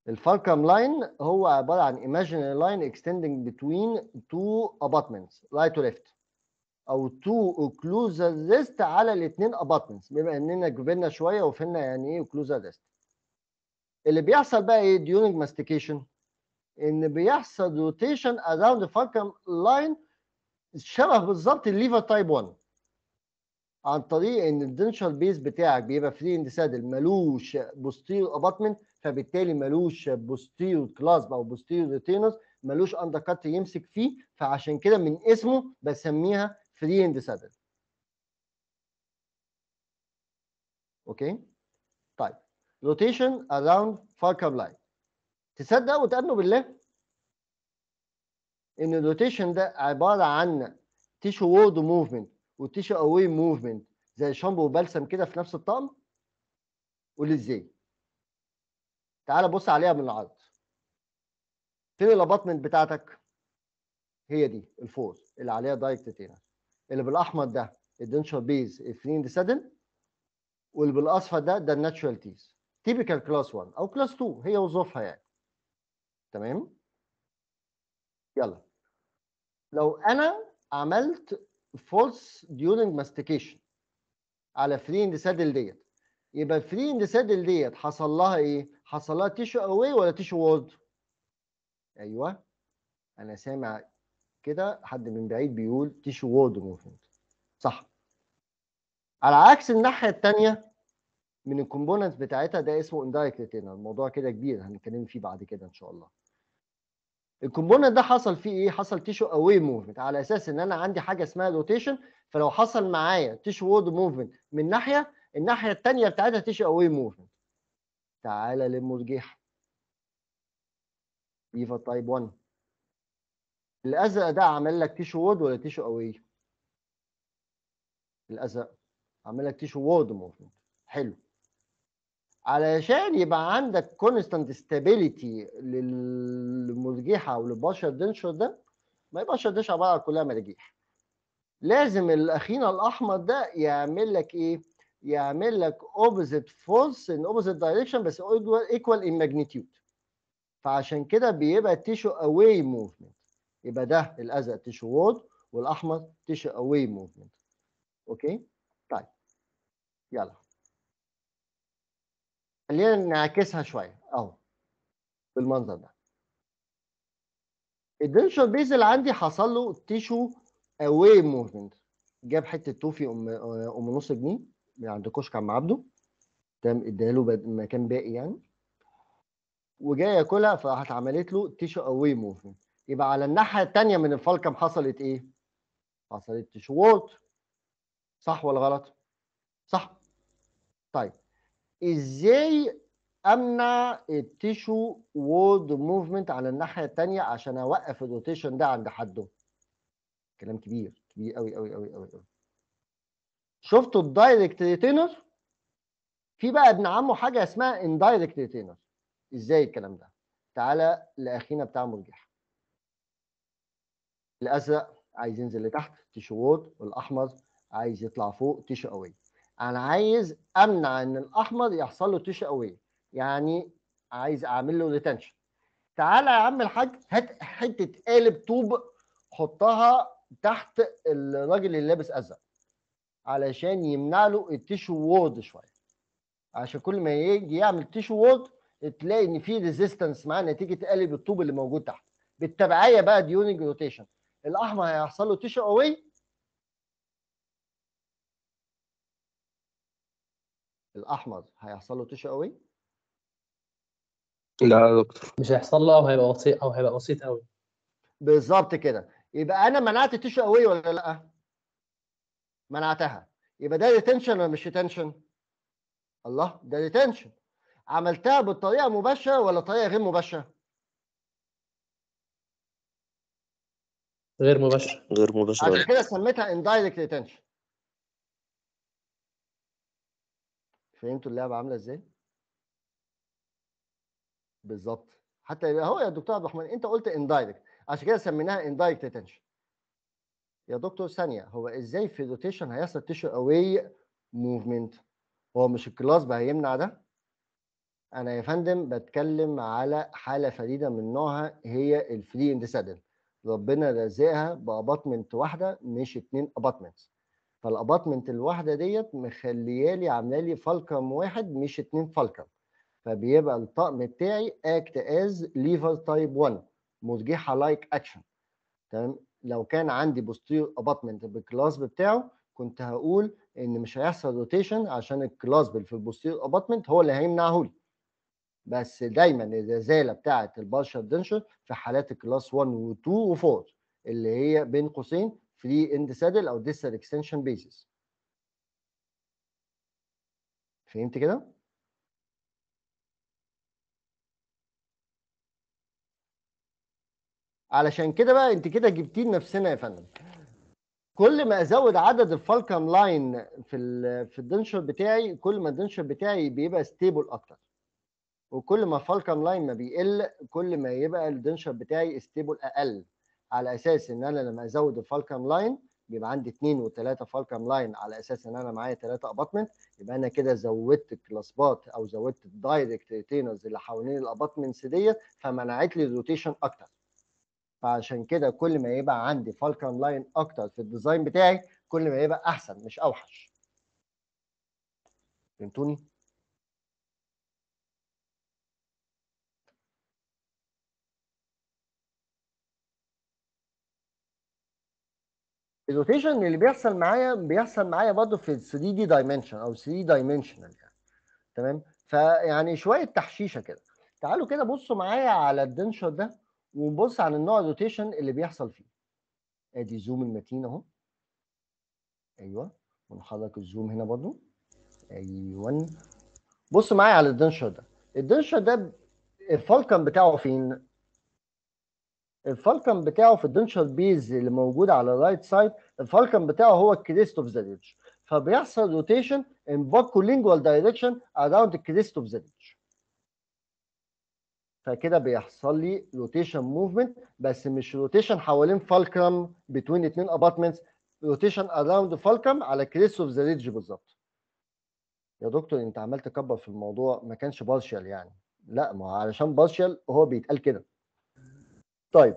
الفالكم لاين هو عباره عن imaginary line extending between two abutments right to left او تو occlusal ريست على الاثنين abutments بما اننا كبرنا شويه وفهمنا يعني ايه occlusal ريست اللي بيحصل بقى ايه during ماستيكيشن ان بيحصل روتيشن اراوند فالكم لاين شبه بالظبط الليفر تايب 1 عن طريق ان الدنشال بيس بتاعك بيبقى فري اند سادل ملوش بوستير اباتمنت فبالتالي ملوش بوستيرو كلاسب او بوستيرو ريتينوس ملوش اندر كات يمسك فيه فعشان كده من اسمه بسميها فري اند سادل اوكي طيب روتيشن اراوند فالكر لاين تصدق وتأمنوا بالله ان الروتيشن ده عباره عن تيشو وورد موفمنت وتيشو اواي موفمنت زي شامبو وبلسم كده في نفس الطقم قول ازاي تعال بص عليها من العرض فين الابطمنت بتاعتك هي دي الفور اللي عليها دايركت تينر اللي بالاحمر ده الدنشر بيز دي ديسدن واللي بالاصفر ده ده الناتشورال تيز تيبيكال كلاس 1 او كلاس 2 هي وظروفها يعني تمام يلا لو انا عملت فولس ديورنج ماستيكيشن على فري سادل ديت يبقى اند سادل ديت حصل لها ايه؟ حصل لها تيشو اواي ولا تيشو وورد؟ ايوه انا سامع كده حد من بعيد بيقول تيشو وورد موفمنت صح على عكس الناحيه الثانيه من الكومبوننت بتاعتها ده اسمه اندايركت ريتينر الموضوع كده كبير هنتكلم فيه بعد كده ان شاء الله الكومبوننت ده حصل فيه ايه حصل تيشو اواي موفمنت على اساس ان انا عندي حاجه اسمها روتيشن فلو حصل معايا تيشو وورد موفمنت من ناحيه الناحيه الثانيه بتاعتها تيشو اواي موفمنت تعالى للمرجح ايفا تايب 1 الازرق ده عامل لك تيشو وود ولا تيشو قوي الازرق عامل لك تيشو وود المفروض حلو علشان يبقى عندك كونستانت ستابيليتي للمرجحه وللبشر دنشر ده ما يبقاش دنشر عباره كلها مراجيح لازم الاخينا الاحمر ده يعمل لك ايه يعمل لك اوبوزيت فورس ان اوبوزيت دايركشن بس ايكوال ان ماجنتيود فعشان كده بيبقى تيشو اواي موفمنت يبقى ده الازرق تيشو وورد والاحمر تيشو اواي موفمنت اوكي طيب يلا خلينا نعكسها شويه اهو بالمنظر ده الدنشر بيزل عندي حصل له تيشو اواي موفمنت جاب حته توفي ام ام نص جنيه من عند كشك عم عبده تم اداله مكان باقي يعني وجاي ياكلها فاتعملت له تيشو اواي موفمنت يبقى على الناحيه الثانيه من الفالكم حصلت ايه؟ حصلت تيشو وورد صح ولا غلط؟ صح طيب ازاي امنع التيشو وورد موفمنت على الناحيه الثانيه عشان اوقف الروتيشن ده عند حده؟ كلام كبير كبير قوي قوي قوي قوي قوي شفتوا الدايركت ريتينر في بقى ابن عمه حاجه اسمها اندايركت ريتينر ازاي الكلام ده تعالى لاخينا بتاع مرجح الازرق عايز ينزل لتحت تيشو وورد والاحمر عايز يطلع فوق تيشو اوي انا عايز امنع ان الاحمر يحصل له تيشو اوي يعني عايز اعمل له ريتنشن تعالى يا عم الحاج هات حته قالب طوب حطها تحت الراجل اللي لابس ازرق علشان يمنع له التيشو وورد شويه عشان كل ما يجي يعمل تيشو وورد تلاقي ان في ريزيستنس معاه نتيجه قلب الطوب اللي موجود تحت بالتبعيه بقى ديورنج روتيشن الاحمر هيحصل له تيشو اوي الاحمر هيحصل له تيشو اوي لا يا دكتور مش هيحصل له او هيبقى بسيط او هيبقى بسيط قوي بالظبط كده يبقى انا منعت تيشو اوي ولا لا منعتها يبقى ده ديتنشن ولا مش ديتنشن؟ الله ده ديتنشن عملتها بالطريقه مباشره ولا طريقه غير مباشره؟ غير مباشره غير مباشره عشان كده سميتها اندايركت ريتنشن فهمتوا اللعبه عامله ازاي؟ بالظبط حتى هو يا دكتور عبد الرحمن انت قلت اندايركت عشان كده سميناها اندايركت ريتنشن يا دكتور ثانيه هو ازاي في الروتيشن هيحصل تيشو اواي موفمنت هو مش الكلاس بقى هيمنع ده انا يا فندم بتكلم على حاله فريده من نوعها هي الفري سادل ربنا رزقها باباتمنت واحده مش اتنين اباتمنتس فالاباتمنت الواحده ديت مخليالي عامله لي فالكم واحد مش اتنين فالكم فبيبقى الطقم بتاعي اكت از ليفر تايب 1 مرجحه لايك اكشن تمام لو كان عندي بوستير اباتمنت بالكلاسب بتاعه كنت هقول ان مش هيحصل روتيشن عشان الكلاسب في البوستير اباتمنت هو اللي هيمنعه لي بس دايما الرزاله بتاعه البارشال دنشر في حالات الكلاس 1 و2 و4 اللي هي بين قوسين فري اند سادل او ديستال اكستنشن بيسز فهمت كده؟ علشان كده بقى انت كده جبتين لنفسنا يا فندم كل ما ازود عدد الفالكم لاين في الـ في الدنشر بتاعي كل ما الدنشر بتاعي بيبقى ستيبل اكتر وكل ما الفالكم لاين ما بيقل كل ما يبقى الدنشر بتاعي ستيبل اقل على اساس ان انا لما ازود الفالكم لاين بيبقى عندي اثنين وثلاثه فالكم لاين على اساس ان انا معايا ثلاثه اباتمنت يبقى انا كده زودت الكلاسبات او زودت الدايركت ريتينرز اللي حوالين الاباتمنتس ديت فمنعت لي الروتيشن اكتر فعشان كده كل ما يبقى عندي فالكرم لاين اكتر في الديزاين بتاعي كل ما يبقى احسن مش اوحش فهمتوني الروتيشن اللي بيحصل معايا بيحصل معايا برضه في ال 3 دي دايمنشن او 3 دايمنشنال يعني تمام فيعني شويه تحشيشه كده تعالوا كده بصوا معايا على الدنشر ده ونبص على النوع الروتيشن اللي بيحصل فيه ادي زوم المتين اهو ايوه ونحرك الزوم هنا برضو ايوه بص معايا على الدنشر ده الدنشر ده الفالكم بتاعه فين الفالكم بتاعه في الدنشر بيز اللي موجود على الرايت سايد الفالكم بتاعه هو الكريست اوف ذا ريدج فبيحصل روتيشن ان باكو لينجوال دايركشن اراوند الكريست اوف ذا ريدج فكده بيحصل لي روتيشن موفمنت بس مش روتيشن حوالين فالكرم بتوين اتنين ابارتمنتس روتيشن اراوند فالكرم على كريس اوف ذا ريدج بالظبط يا دكتور انت عمال تكبر في الموضوع ما كانش بارشال يعني لا ما هو علشان بارشال هو بيتقال كده طيب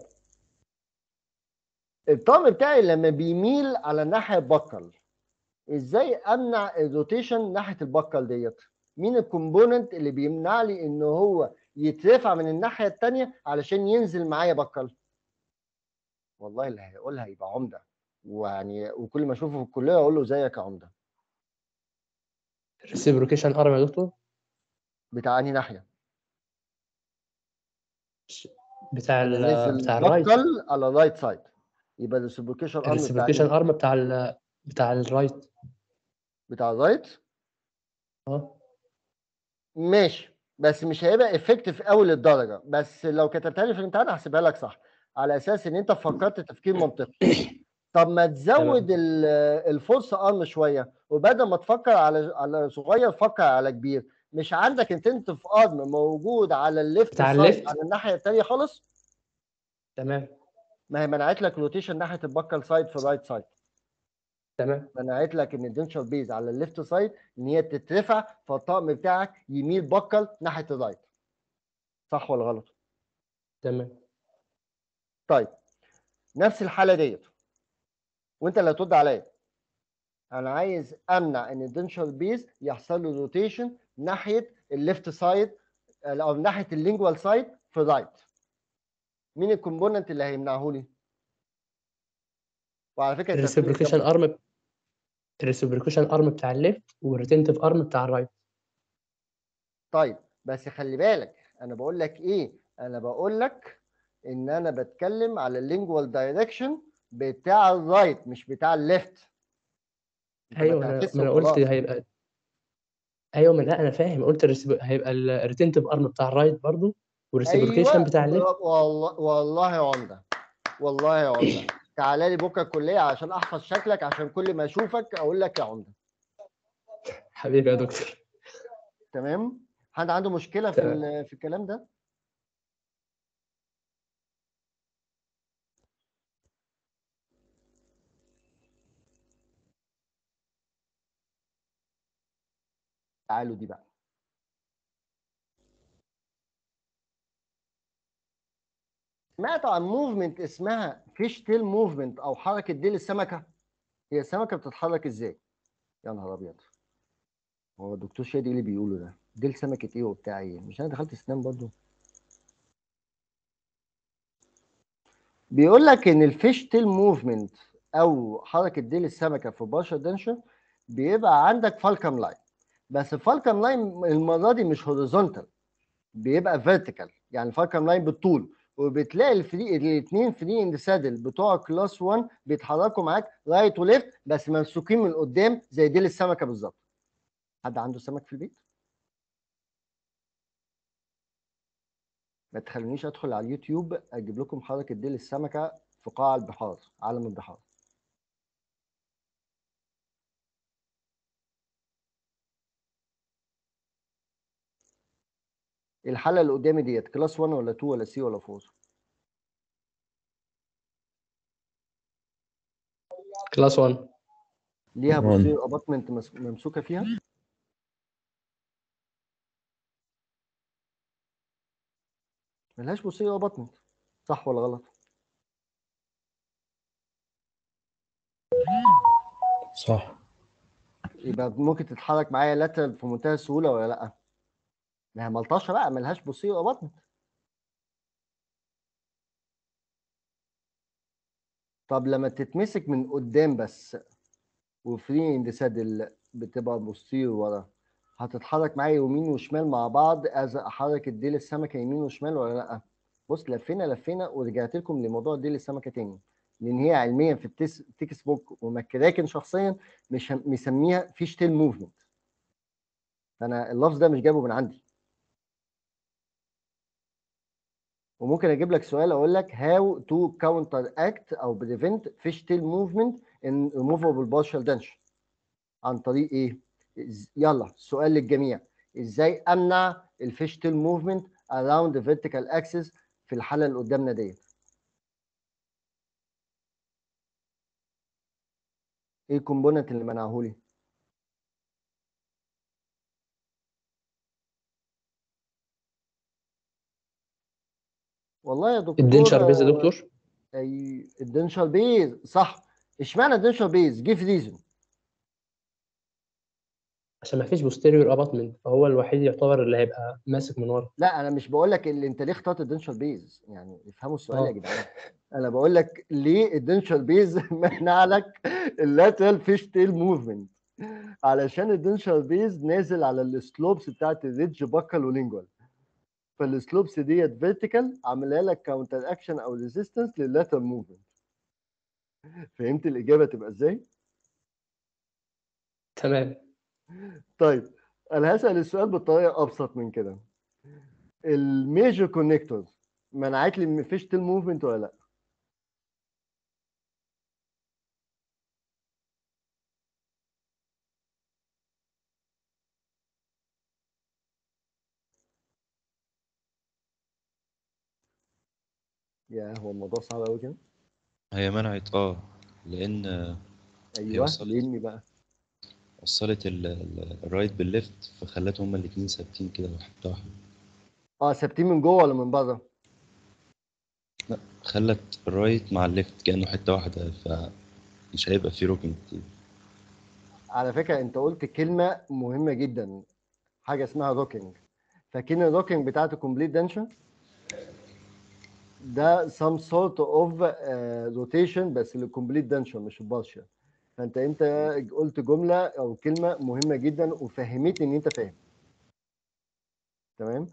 الطقم بتاعي لما بيميل على الناحيه البكل ازاي امنع الروتيشن ناحيه البكل ديت مين الكومبوننت اللي بيمنع لي ان هو يترفع من الناحيه الثانيه علشان ينزل معايا بكل والله اللي هيقولها يبقى عمده ويعني وكل ما اشوفه في الكليه اقول له زيك يا عمده ريسبروكيشن ارم يا دكتور بتاع انهي ناحيه بتاع الـ بتاع الرايت على الرايت سايد يبقى الريسبروكيشن ارم الريسبروكيشن ارم بتاع الـ بتاع الرايت بتاع الرايت اه ماشي بس مش هيبقى افكتيف قوي للدرجه بس لو كتبتها لي في الامتحان هحسبها لك صح على اساس ان انت فكرت تفكير منطقي طب ما تزود الفرصه ارم شويه وبدل ما تفكر على على صغير فكر على كبير مش عندك انتنتيف ارم موجود على الليفت على الناحيه الثانيه خالص تمام ما هي منعت لك روتيشن ناحيه البكر سايد في الرايت سايد تمام منعت لك ان الدنشال بيز على الليفت سايد ان هي تترفع فالطقم بتاعك يميل بكل ناحيه الرايت صح ولا غلط؟ تمام طيب نفس الحاله ديت وانت اللي هترد عليا انا عايز امنع ان الدنشال بيز يحصل له روتيشن ناحيه الليفت سايد او ناحيه اللينجوال سايد في الرايت مين الكومبوننت اللي هيمنعه لي؟ وعلى فكره الريسبريكيشن ارم الريسبريكوشن ارم بتاع الليفت والريتنتيف ارم بتاع الرايت طيب بس خلي بالك انا بقول لك ايه انا بقول لك ان انا بتكلم على اللينجوال دايركشن بتاع الرايت مش بتاع الليفت ايوه انا انا قلت هيبقى ايوه ما لا انا فاهم قلت الرسب... هيبقى الريتنتيف ارم بتاع الرايت برضو والريسبريكيشن أيوة. بتاع الليفت والله والله عمده والله عمده تعالى لي بكره الكليه عشان احفظ شكلك عشان كل ما اشوفك اقول لك يا عمده حبيبي يا دكتور تمام حد عنده مشكله في في الكلام ده تعالوا دي بقى سمعت عن موفمنت اسمها فيش تيل موفمنت او حركه ديل السمكه هي السمكه بتتحرك ازاي يا نهار ابيض هو الدكتور شادي ايه اللي بيقوله ده ديل سمكه ايه وبتاع ايه مش انا دخلت سنان برضه بيقول لك ان الفيش تيل موفمنت او حركه ديل السمكه في بارشا دنشر بيبقى عندك فالكم لاين بس الفالكم لاين المره دي مش هوريزونتال بيبقى فيرتيكال يعني الفالكم لاين بالطول وبتلاقي الفري الاثنين فري اند سادل بتوع كلاس 1 بيتحركوا معاك رايت وليفت بس ممسوكين من قدام زي ديل السمكه بالظبط حد عنده سمك في البيت ما تخلونيش ادخل على اليوتيوب اجيب لكم حركه ديل السمكه في قاع البحار عالم البحار الحاله اللي قدامي ديت كلاس 1 ولا 2 ولا سي ولا 4 كلاس 1 ليها بوسير ابارتمنت ممسوكه فيها ملهاش بوسير ابارتمنت صح ولا غلط صح يبقى ممكن تتحرك معايا لاترال في منتهى السهوله ولا لا ما هي ملطشه بقى ملهاش بوصيه بطن طب لما تتمسك من قدام بس وفري اند سادل بتبقى بصير ورا هتتحرك معايا يمين وشمال مع بعض از احرك الديل السمكه يمين وشمال ولا لا بص لفينا لفينا ورجعت لكم لموضوع ديل السمكه تاني لان هي علميا في التكست بوك ومكراكن شخصيا مش مسميها فيش تيل موفمنت فانا اللفظ ده مش جايبه من عندي وممكن اجيب لك سؤال اقول لك هاو تو كاونتر اكت او بريفنت فيش تيل موفمنت ان ريموفبل بارشال دنشن عن طريق ايه؟ يلا سؤال للجميع ازاي امنع الفيش تيل موفمنت اراوند فيرتيكال اكسس في الحاله اللي قدامنا ديت؟ ايه الكومبوننت اللي منعهولي؟ والله يا دكتور الدنشر بيز يا دكتور اي الدنشر بيز صح اشمعنى بيز جه في ريزن عشان ما فيش بوستيريور اباتمنت فهو الوحيد يعتبر اللي هيبقى ماسك من ورا لا انا مش بقول لك اللي انت ليه اخترت الدنشر بيز يعني افهموا السؤال يا آه. جدعان انا بقول لك ليه الدنشر بيز منع لك اللاترال فيش تيل موفمنت علشان الدنشر بيز نازل على السلوبس بتاعت الريدج باكل ولينجوال في السلوبس ديت فيرتيكال عاملها لك كاونتر اكشن او ريزيستنس لللاتر موفمنت فهمت الاجابه تبقى ازاي؟ تمام طيب انا هسال السؤال بطريقه ابسط من كده الميجر كونكتورز منعت لي فيش تيل موفمنت ولا لا؟ هو الموضوع صعب قوي كده هي منعت اه لان ايوه وصلت لاني بقى وصلت الرايت بالليفت فخلتهم هما الاثنين ثابتين كده واحده واحده اه ثابتين من جوه ولا من بره؟ لا خلت الرايت مع الليفت كانه حته واحده فمش هيبقى في روكينج كتير على فكره انت قلت كلمه مهمه جدا حاجه اسمها روكينج فاكرين الروكينج بتاعت الكومبليت دانشن؟ ده سام سورت اوف روتيشن بس للكومبليت دنشن مش البارشل فانت انت قلت جمله او كلمه مهمه جدا وفهمت ان انت فاهم تمام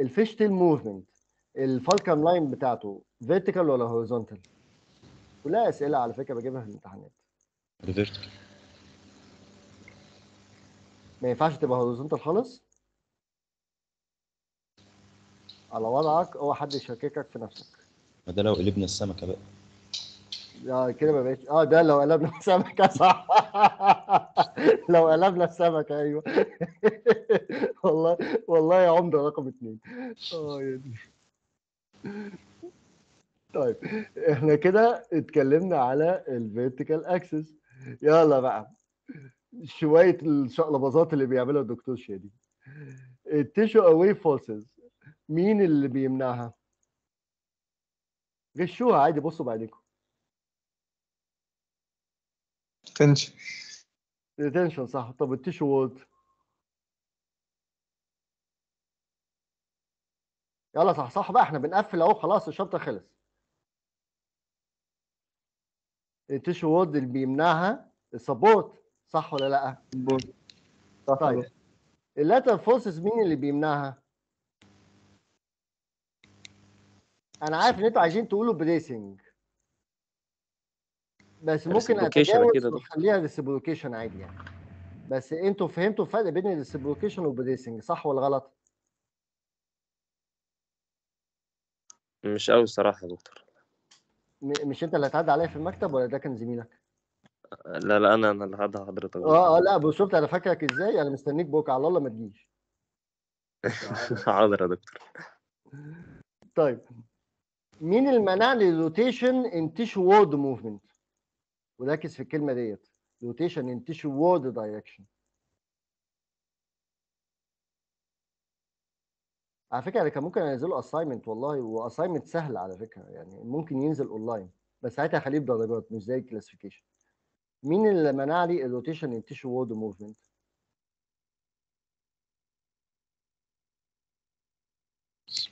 الفيش تيل موفمنت الفالكم لاين بتاعته فيرتيكال ولا هوريزونتال كلها اسئله على فكره بجيبها في الامتحانات ما ينفعش تبقى هوريزونتال خالص على وضعك هو حد يشككك في نفسك ما ده لو قلبنا السمكه بقى اه كده ما بقتش اه ده لو قلبنا السمكه صح لو قلبنا السمكه ايوه والله والله يا عمده رقم اثنين اه يا دي طيب احنا كده اتكلمنا على الفيرتيكال اكسس يلا بقى شويه الشقلباظات اللي بيعملها الدكتور شادي التيشو اواي فورسز مين اللي بيمنعها؟ غشوها عادي بصوا بعدكم تنشن تنشن صح طب التيشو وورد يلا صح صح بقى احنا بنقفل اهو خلاص الشابتر خلص التيشو وورد اللي بيمنعها السبورت صح ولا لا؟ سبورت طيب اللاتر فورسز مين اللي بيمنعها؟ انا عارف ان انتوا عايزين تقولوا بريسنج بس ممكن اخليها واخليها عادي يعني بس انتوا فهمتوا الفرق بين الريسبروكيشن والبريسنج صح ولا غلط؟ مش قوي الصراحه يا دكتور مش انت اللي هتعدي عليا في المكتب ولا ده كان زميلك؟ لا لا انا انا اللي هعدي حضرتك اه اه لا بس شفت انا فاكرك ازاي انا مستنيك بكره على الله ما تجيش حاضر يا دكتور طيب مين اللي منع لي ان تيشو وورد موفمنت وركز في الكلمه ديت روتيشن ان تيشو وورد دايركشن على فكره انا يعني كان ممكن انزله اساينمنت والله واساينمنت سهل على فكره يعني ممكن ينزل اونلاين بس ساعتها هخليه بدرجات مش زي الكلاسيفيكيشن مين اللي منع لي الروتيشن ان تيشو وورد موفمنت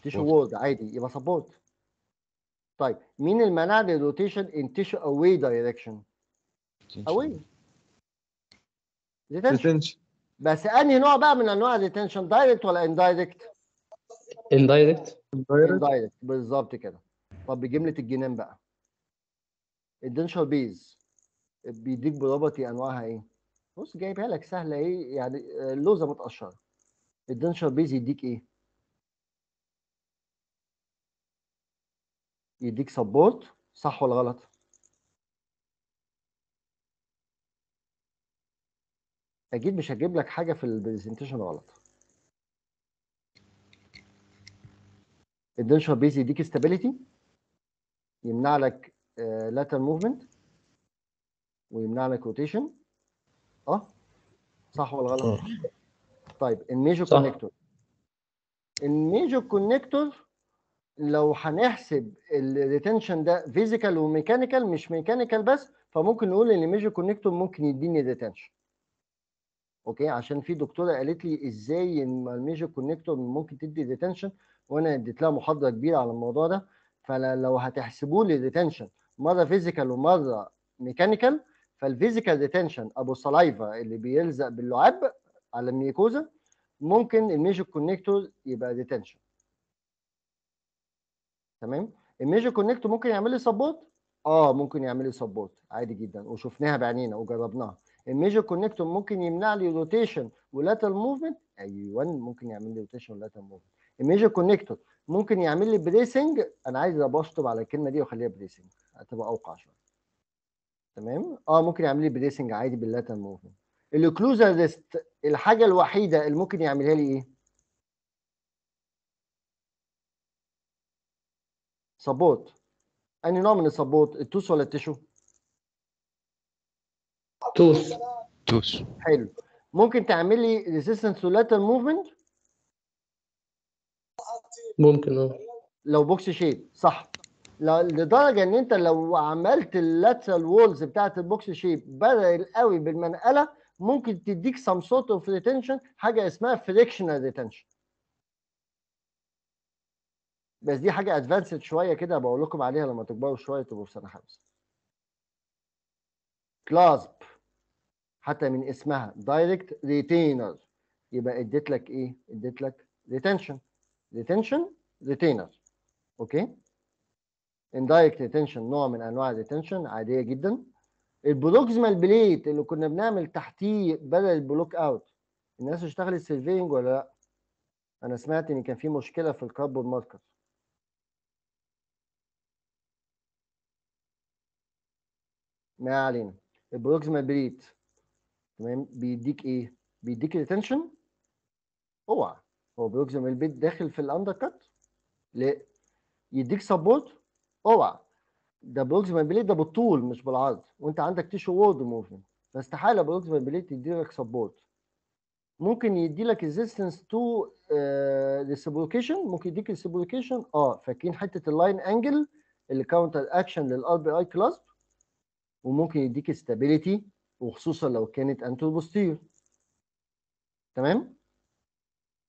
تيشو وورد عادي يبقى سبورت طيب مين المنع الروتيشن ان تيشو اواي دايركشن؟ اواي ريتنشن بس انهي نوع بقى من انواع الريتنشن دايركت ولا اندايركت؟ اندايركت اندايركت بالظبط كده طب بجمله الجنان بقى الدنشال بيز بيديك بروبرتي انواعها ايه؟ بص جايبها لك سهله ايه يعني اللوزه متقشره الدنشال بيز يديك ايه؟ يديك سبورت صح ولا غلط اكيد مش هجيب لك حاجه في البرزنتيشن غلط الدنشر بيز يديك استابيليتي يمنع لك لاتر آه، موفمنت ويمنع لك روتيشن اه صح ولا غلط؟ آه. طيب الميجور كونكتور الميجور كونكتور لو هنحسب الريتنشن ده فيزيكال وميكانيكال مش ميكانيكال بس فممكن نقول ان ميجر كونكتور ممكن يديني ريتنشن اوكي عشان في دكتوره قالت لي ازاي الميجر كونكتور ممكن تدي ريتنشن وانا اديت لها محاضره كبيره على الموضوع ده فلو هتحسبوا لي الريتنشن مره فيزيكال ومره ميكانيكال فالفيزيكال ريتنشن ابو السلايفا اللي بيلزق باللعاب على الميكوزا ممكن الميجر كونكتور يبقى ريتنشن تمام الميجر كونكت ممكن يعمل لي سبورت اه ممكن يعمل لي سبورت عادي جدا وشفناها بعينينا وجربناها الميجر كونكت ممكن يمنع لي روتيشن ولاتال موفمنت ايوه ممكن يعمل لي روتيشن ولاتال موفمنت الميجر كونكت ممكن يعمل لي بريسنج انا عايز ابسطب على الكلمه دي واخليها بريسنج هتبقى اوقع شويه تمام اه ممكن يعمل لي بريسنج عادي باللاتال موفمنت الكلوزر ريست الحاجه الوحيده اللي ممكن يعملها لي ايه سبورت اني نوع من السبورت التوس ولا التشو توس توس حلو ممكن تعمل لي ريزيستنس تو لاتر موفمنت ممكن اه لو بوكس شيب صح لدرجه ان انت لو عملت اللاترال وولز بتاعت البوكس شيب بدل قوي بالمنقله ممكن تديك سم سورت اوف ريتنشن حاجه اسمها فريكشنال ريتنشن بس دي حاجه ادفانسد شويه كده بقول لكم عليها لما تكبروا شويه تبقوا في سنه خمسه كلاسب حتى من اسمها دايركت ريتينر يبقى اديت لك ايه اديت لك ريتنشن ريتنشن ريتينر اوكي اندايركت ريتنشن نوع من انواع الريتنشن عاديه جدا البروكسيمال بليت اللي كنا بنعمل تحتيه بدل البلوك اوت الناس اشتغلت سيرفينج ولا لا انا سمعت ان كان في مشكله في الكاربون ماركر ما علينا البروكسيمال بريد تمام بيديك ايه؟ بيديك ريتنشن اوعى هو بروكسيمال بريد داخل في الاندر كات لا يديك سبورت اوعى ده بروكسيمال بليد ده بالطول مش بالعرض وانت عندك تيشو وورد موفمنت فاستحاله بروكسيمال بليد يديلك سبورت ممكن يديلك ريزيستنس تو ريسبروكيشن ممكن يديك ريسبروكيشن اه فاكرين حته اللاين انجل اللي كاونتر اكشن للار بي اي كلاسب وممكن يديك استابيليتي وخصوصا لو كانت انتو بوستير تمام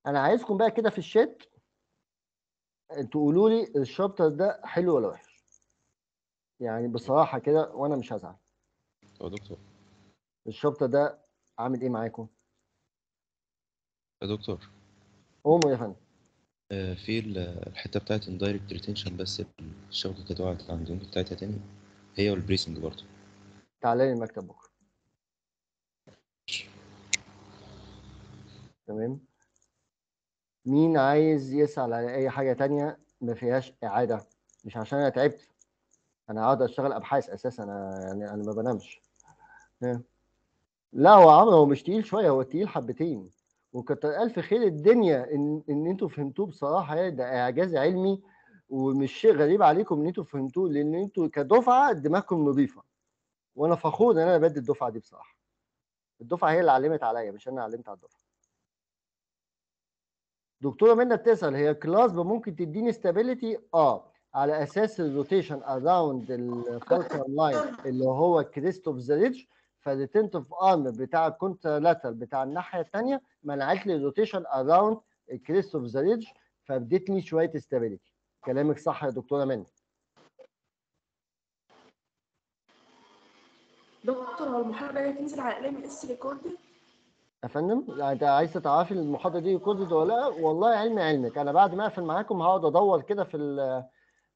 انا عايزكم بقى كده في الشات تقولوا لي الشابتر ده حلو ولا وحش يعني بصراحه كده وانا مش هزعل يا دكتور الشابتر ده عامل ايه معاكم يا دكتور قوموا يا فندم آه، في الحته بتاعت اندايركت ريتنشن بس الشغل كانت وقعت عندي ممكن بتاعتها تاني هي والبريسنج برضه تعالى لي المكتب بكره تمام مين عايز يسأل على أي حاجة تانية ما فيهاش إعادة مش عشان أنا تعبت أنا قاعد أشتغل أبحاث أساسا أنا يعني أنا ما بنامش لا هو عمرو هو مش تقيل شوية هو تقيل حبتين وكتر ألف خير الدنيا إن إن أنتوا فهمتوه بصراحة يعني ده إعجاز علمي ومش شيء غريب عليكم إن أنتوا فهمتوه لأن أنتوا كدفعة دماغكم نظيفة وانا فخور ان انا بدي الدفعه دي بصراحه الدفعه هي اللي علمت عليا مش انا علمت على الدفعه دكتوره منى بتسال هي كلاس ممكن تديني ستابيليتي اه على اساس الروتيشن اراوند الكونتر لاين اللي هو كريستوف زريتش اوف ارم بتاع لاتر بتاع الناحيه الثانيه منعت لي الروتيشن اراوند كريستوف زريتش فادتني شويه ستابيليتي كلامك صح يا دكتوره منى دكتور هو المحاضرة دي هتنزل على قلم اس ريكوردد؟ يا فندم انت عايز تعرفي المحاضرة دي ريكوردد ولا لا؟ والله علمي علمك انا بعد ما اقفل معاكم هقعد ادور كده في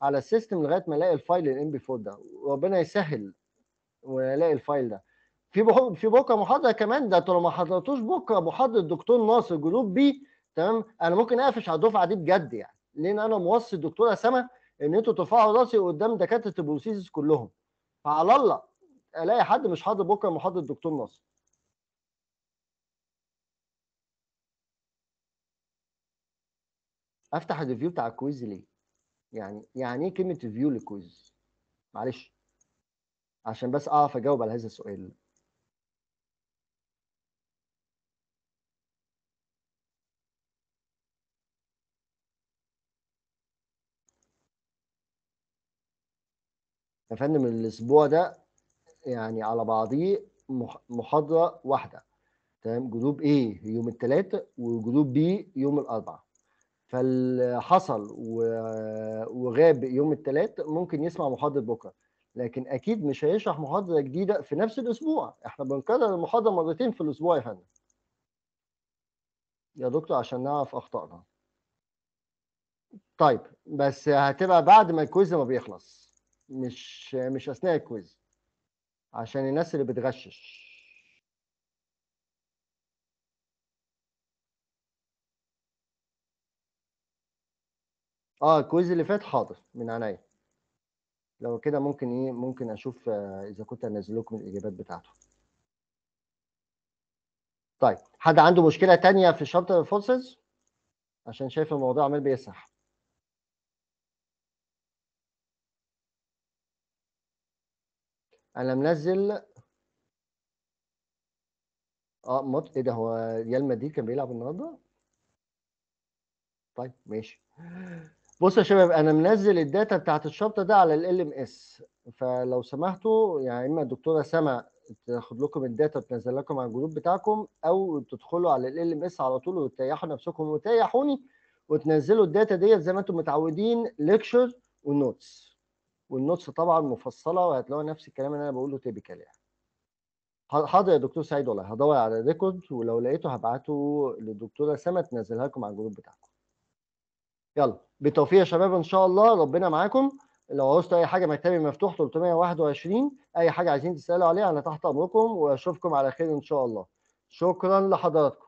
على السيستم لغاية ما الاقي الفايل الام بي 4 ده ربنا يسهل والاقي الفايل ده. في في بكره محاضره كمان ده انتوا لو ما حضرتوش بكره محاضره الدكتور ناصر جروب بي تمام انا ممكن اقفش على الدفعه دي بجد يعني لان انا موصي الدكتوره سما ان انتوا ترفعوا راسي قدام دكاتره البروسيسز كلهم فعلى الله الاقي حد مش حاضر بكره محاضره الدكتور ناصر افتح الريفيو بتاع الكويز ليه يعني يعني ايه كلمه ريفيو للكويز معلش عشان بس اعرف اجاوب على هذا السؤال يا فندم الاسبوع ده يعني على بعضيه محاضره واحده تمام جروب A يوم الثلاثاء وجروب B يوم الاربعاء فاللي حصل وغاب يوم الثلاثاء ممكن يسمع محاضره بكره لكن اكيد مش هيشرح محاضره جديده في نفس الاسبوع احنا بنكرر المحاضره مرتين في الاسبوع يا فندم يا دكتور عشان نعرف اخطائنا طيب بس هتبقى بعد ما الكويز ما بيخلص مش مش اثناء الكويز عشان الناس اللي بتغشش اه الكويز اللي فات حاضر من عينيا لو كده ممكن ايه ممكن اشوف آه، اذا كنت انزل لكم الاجابات بتاعته طيب حد عنده مشكله تانية في شابتر الفورسز عشان شايف الموضوع عمال بيسحب انا منزل اه مط... ايه ده هو ريال مدريد كان بيلعب النهارده؟ طيب ماشي بص يا شباب انا منزل الداتا بتاعت الشابتر ده على ال ام اس فلو سمحتوا يا يعني اما الدكتوره سما تاخد لكم الداتا وتنزل لكم على الجروب بتاعكم او تدخلوا على ال ام اس على طول وتريحوا نفسكم وتريحوني وتنزلوا الداتا ديت زي ما انتم متعودين ليكشر ونوتس والنوتس طبعا مفصله وهتلاقوا نفس الكلام اللي انا بقوله تيبيكال يعني حاضر يا دكتور سعيد والله هدور على ريكورد ولو لقيته هبعته للدكتوره سما تنزلها لكم على الجروب بتاعكم يلا بالتوفيق يا شباب ان شاء الله ربنا معاكم لو عاوزتوا اي حاجه مكتبي مفتوح 321 اي حاجه عايزين تسالوا عليها انا تحت امركم واشوفكم على خير ان شاء الله شكرا لحضراتكم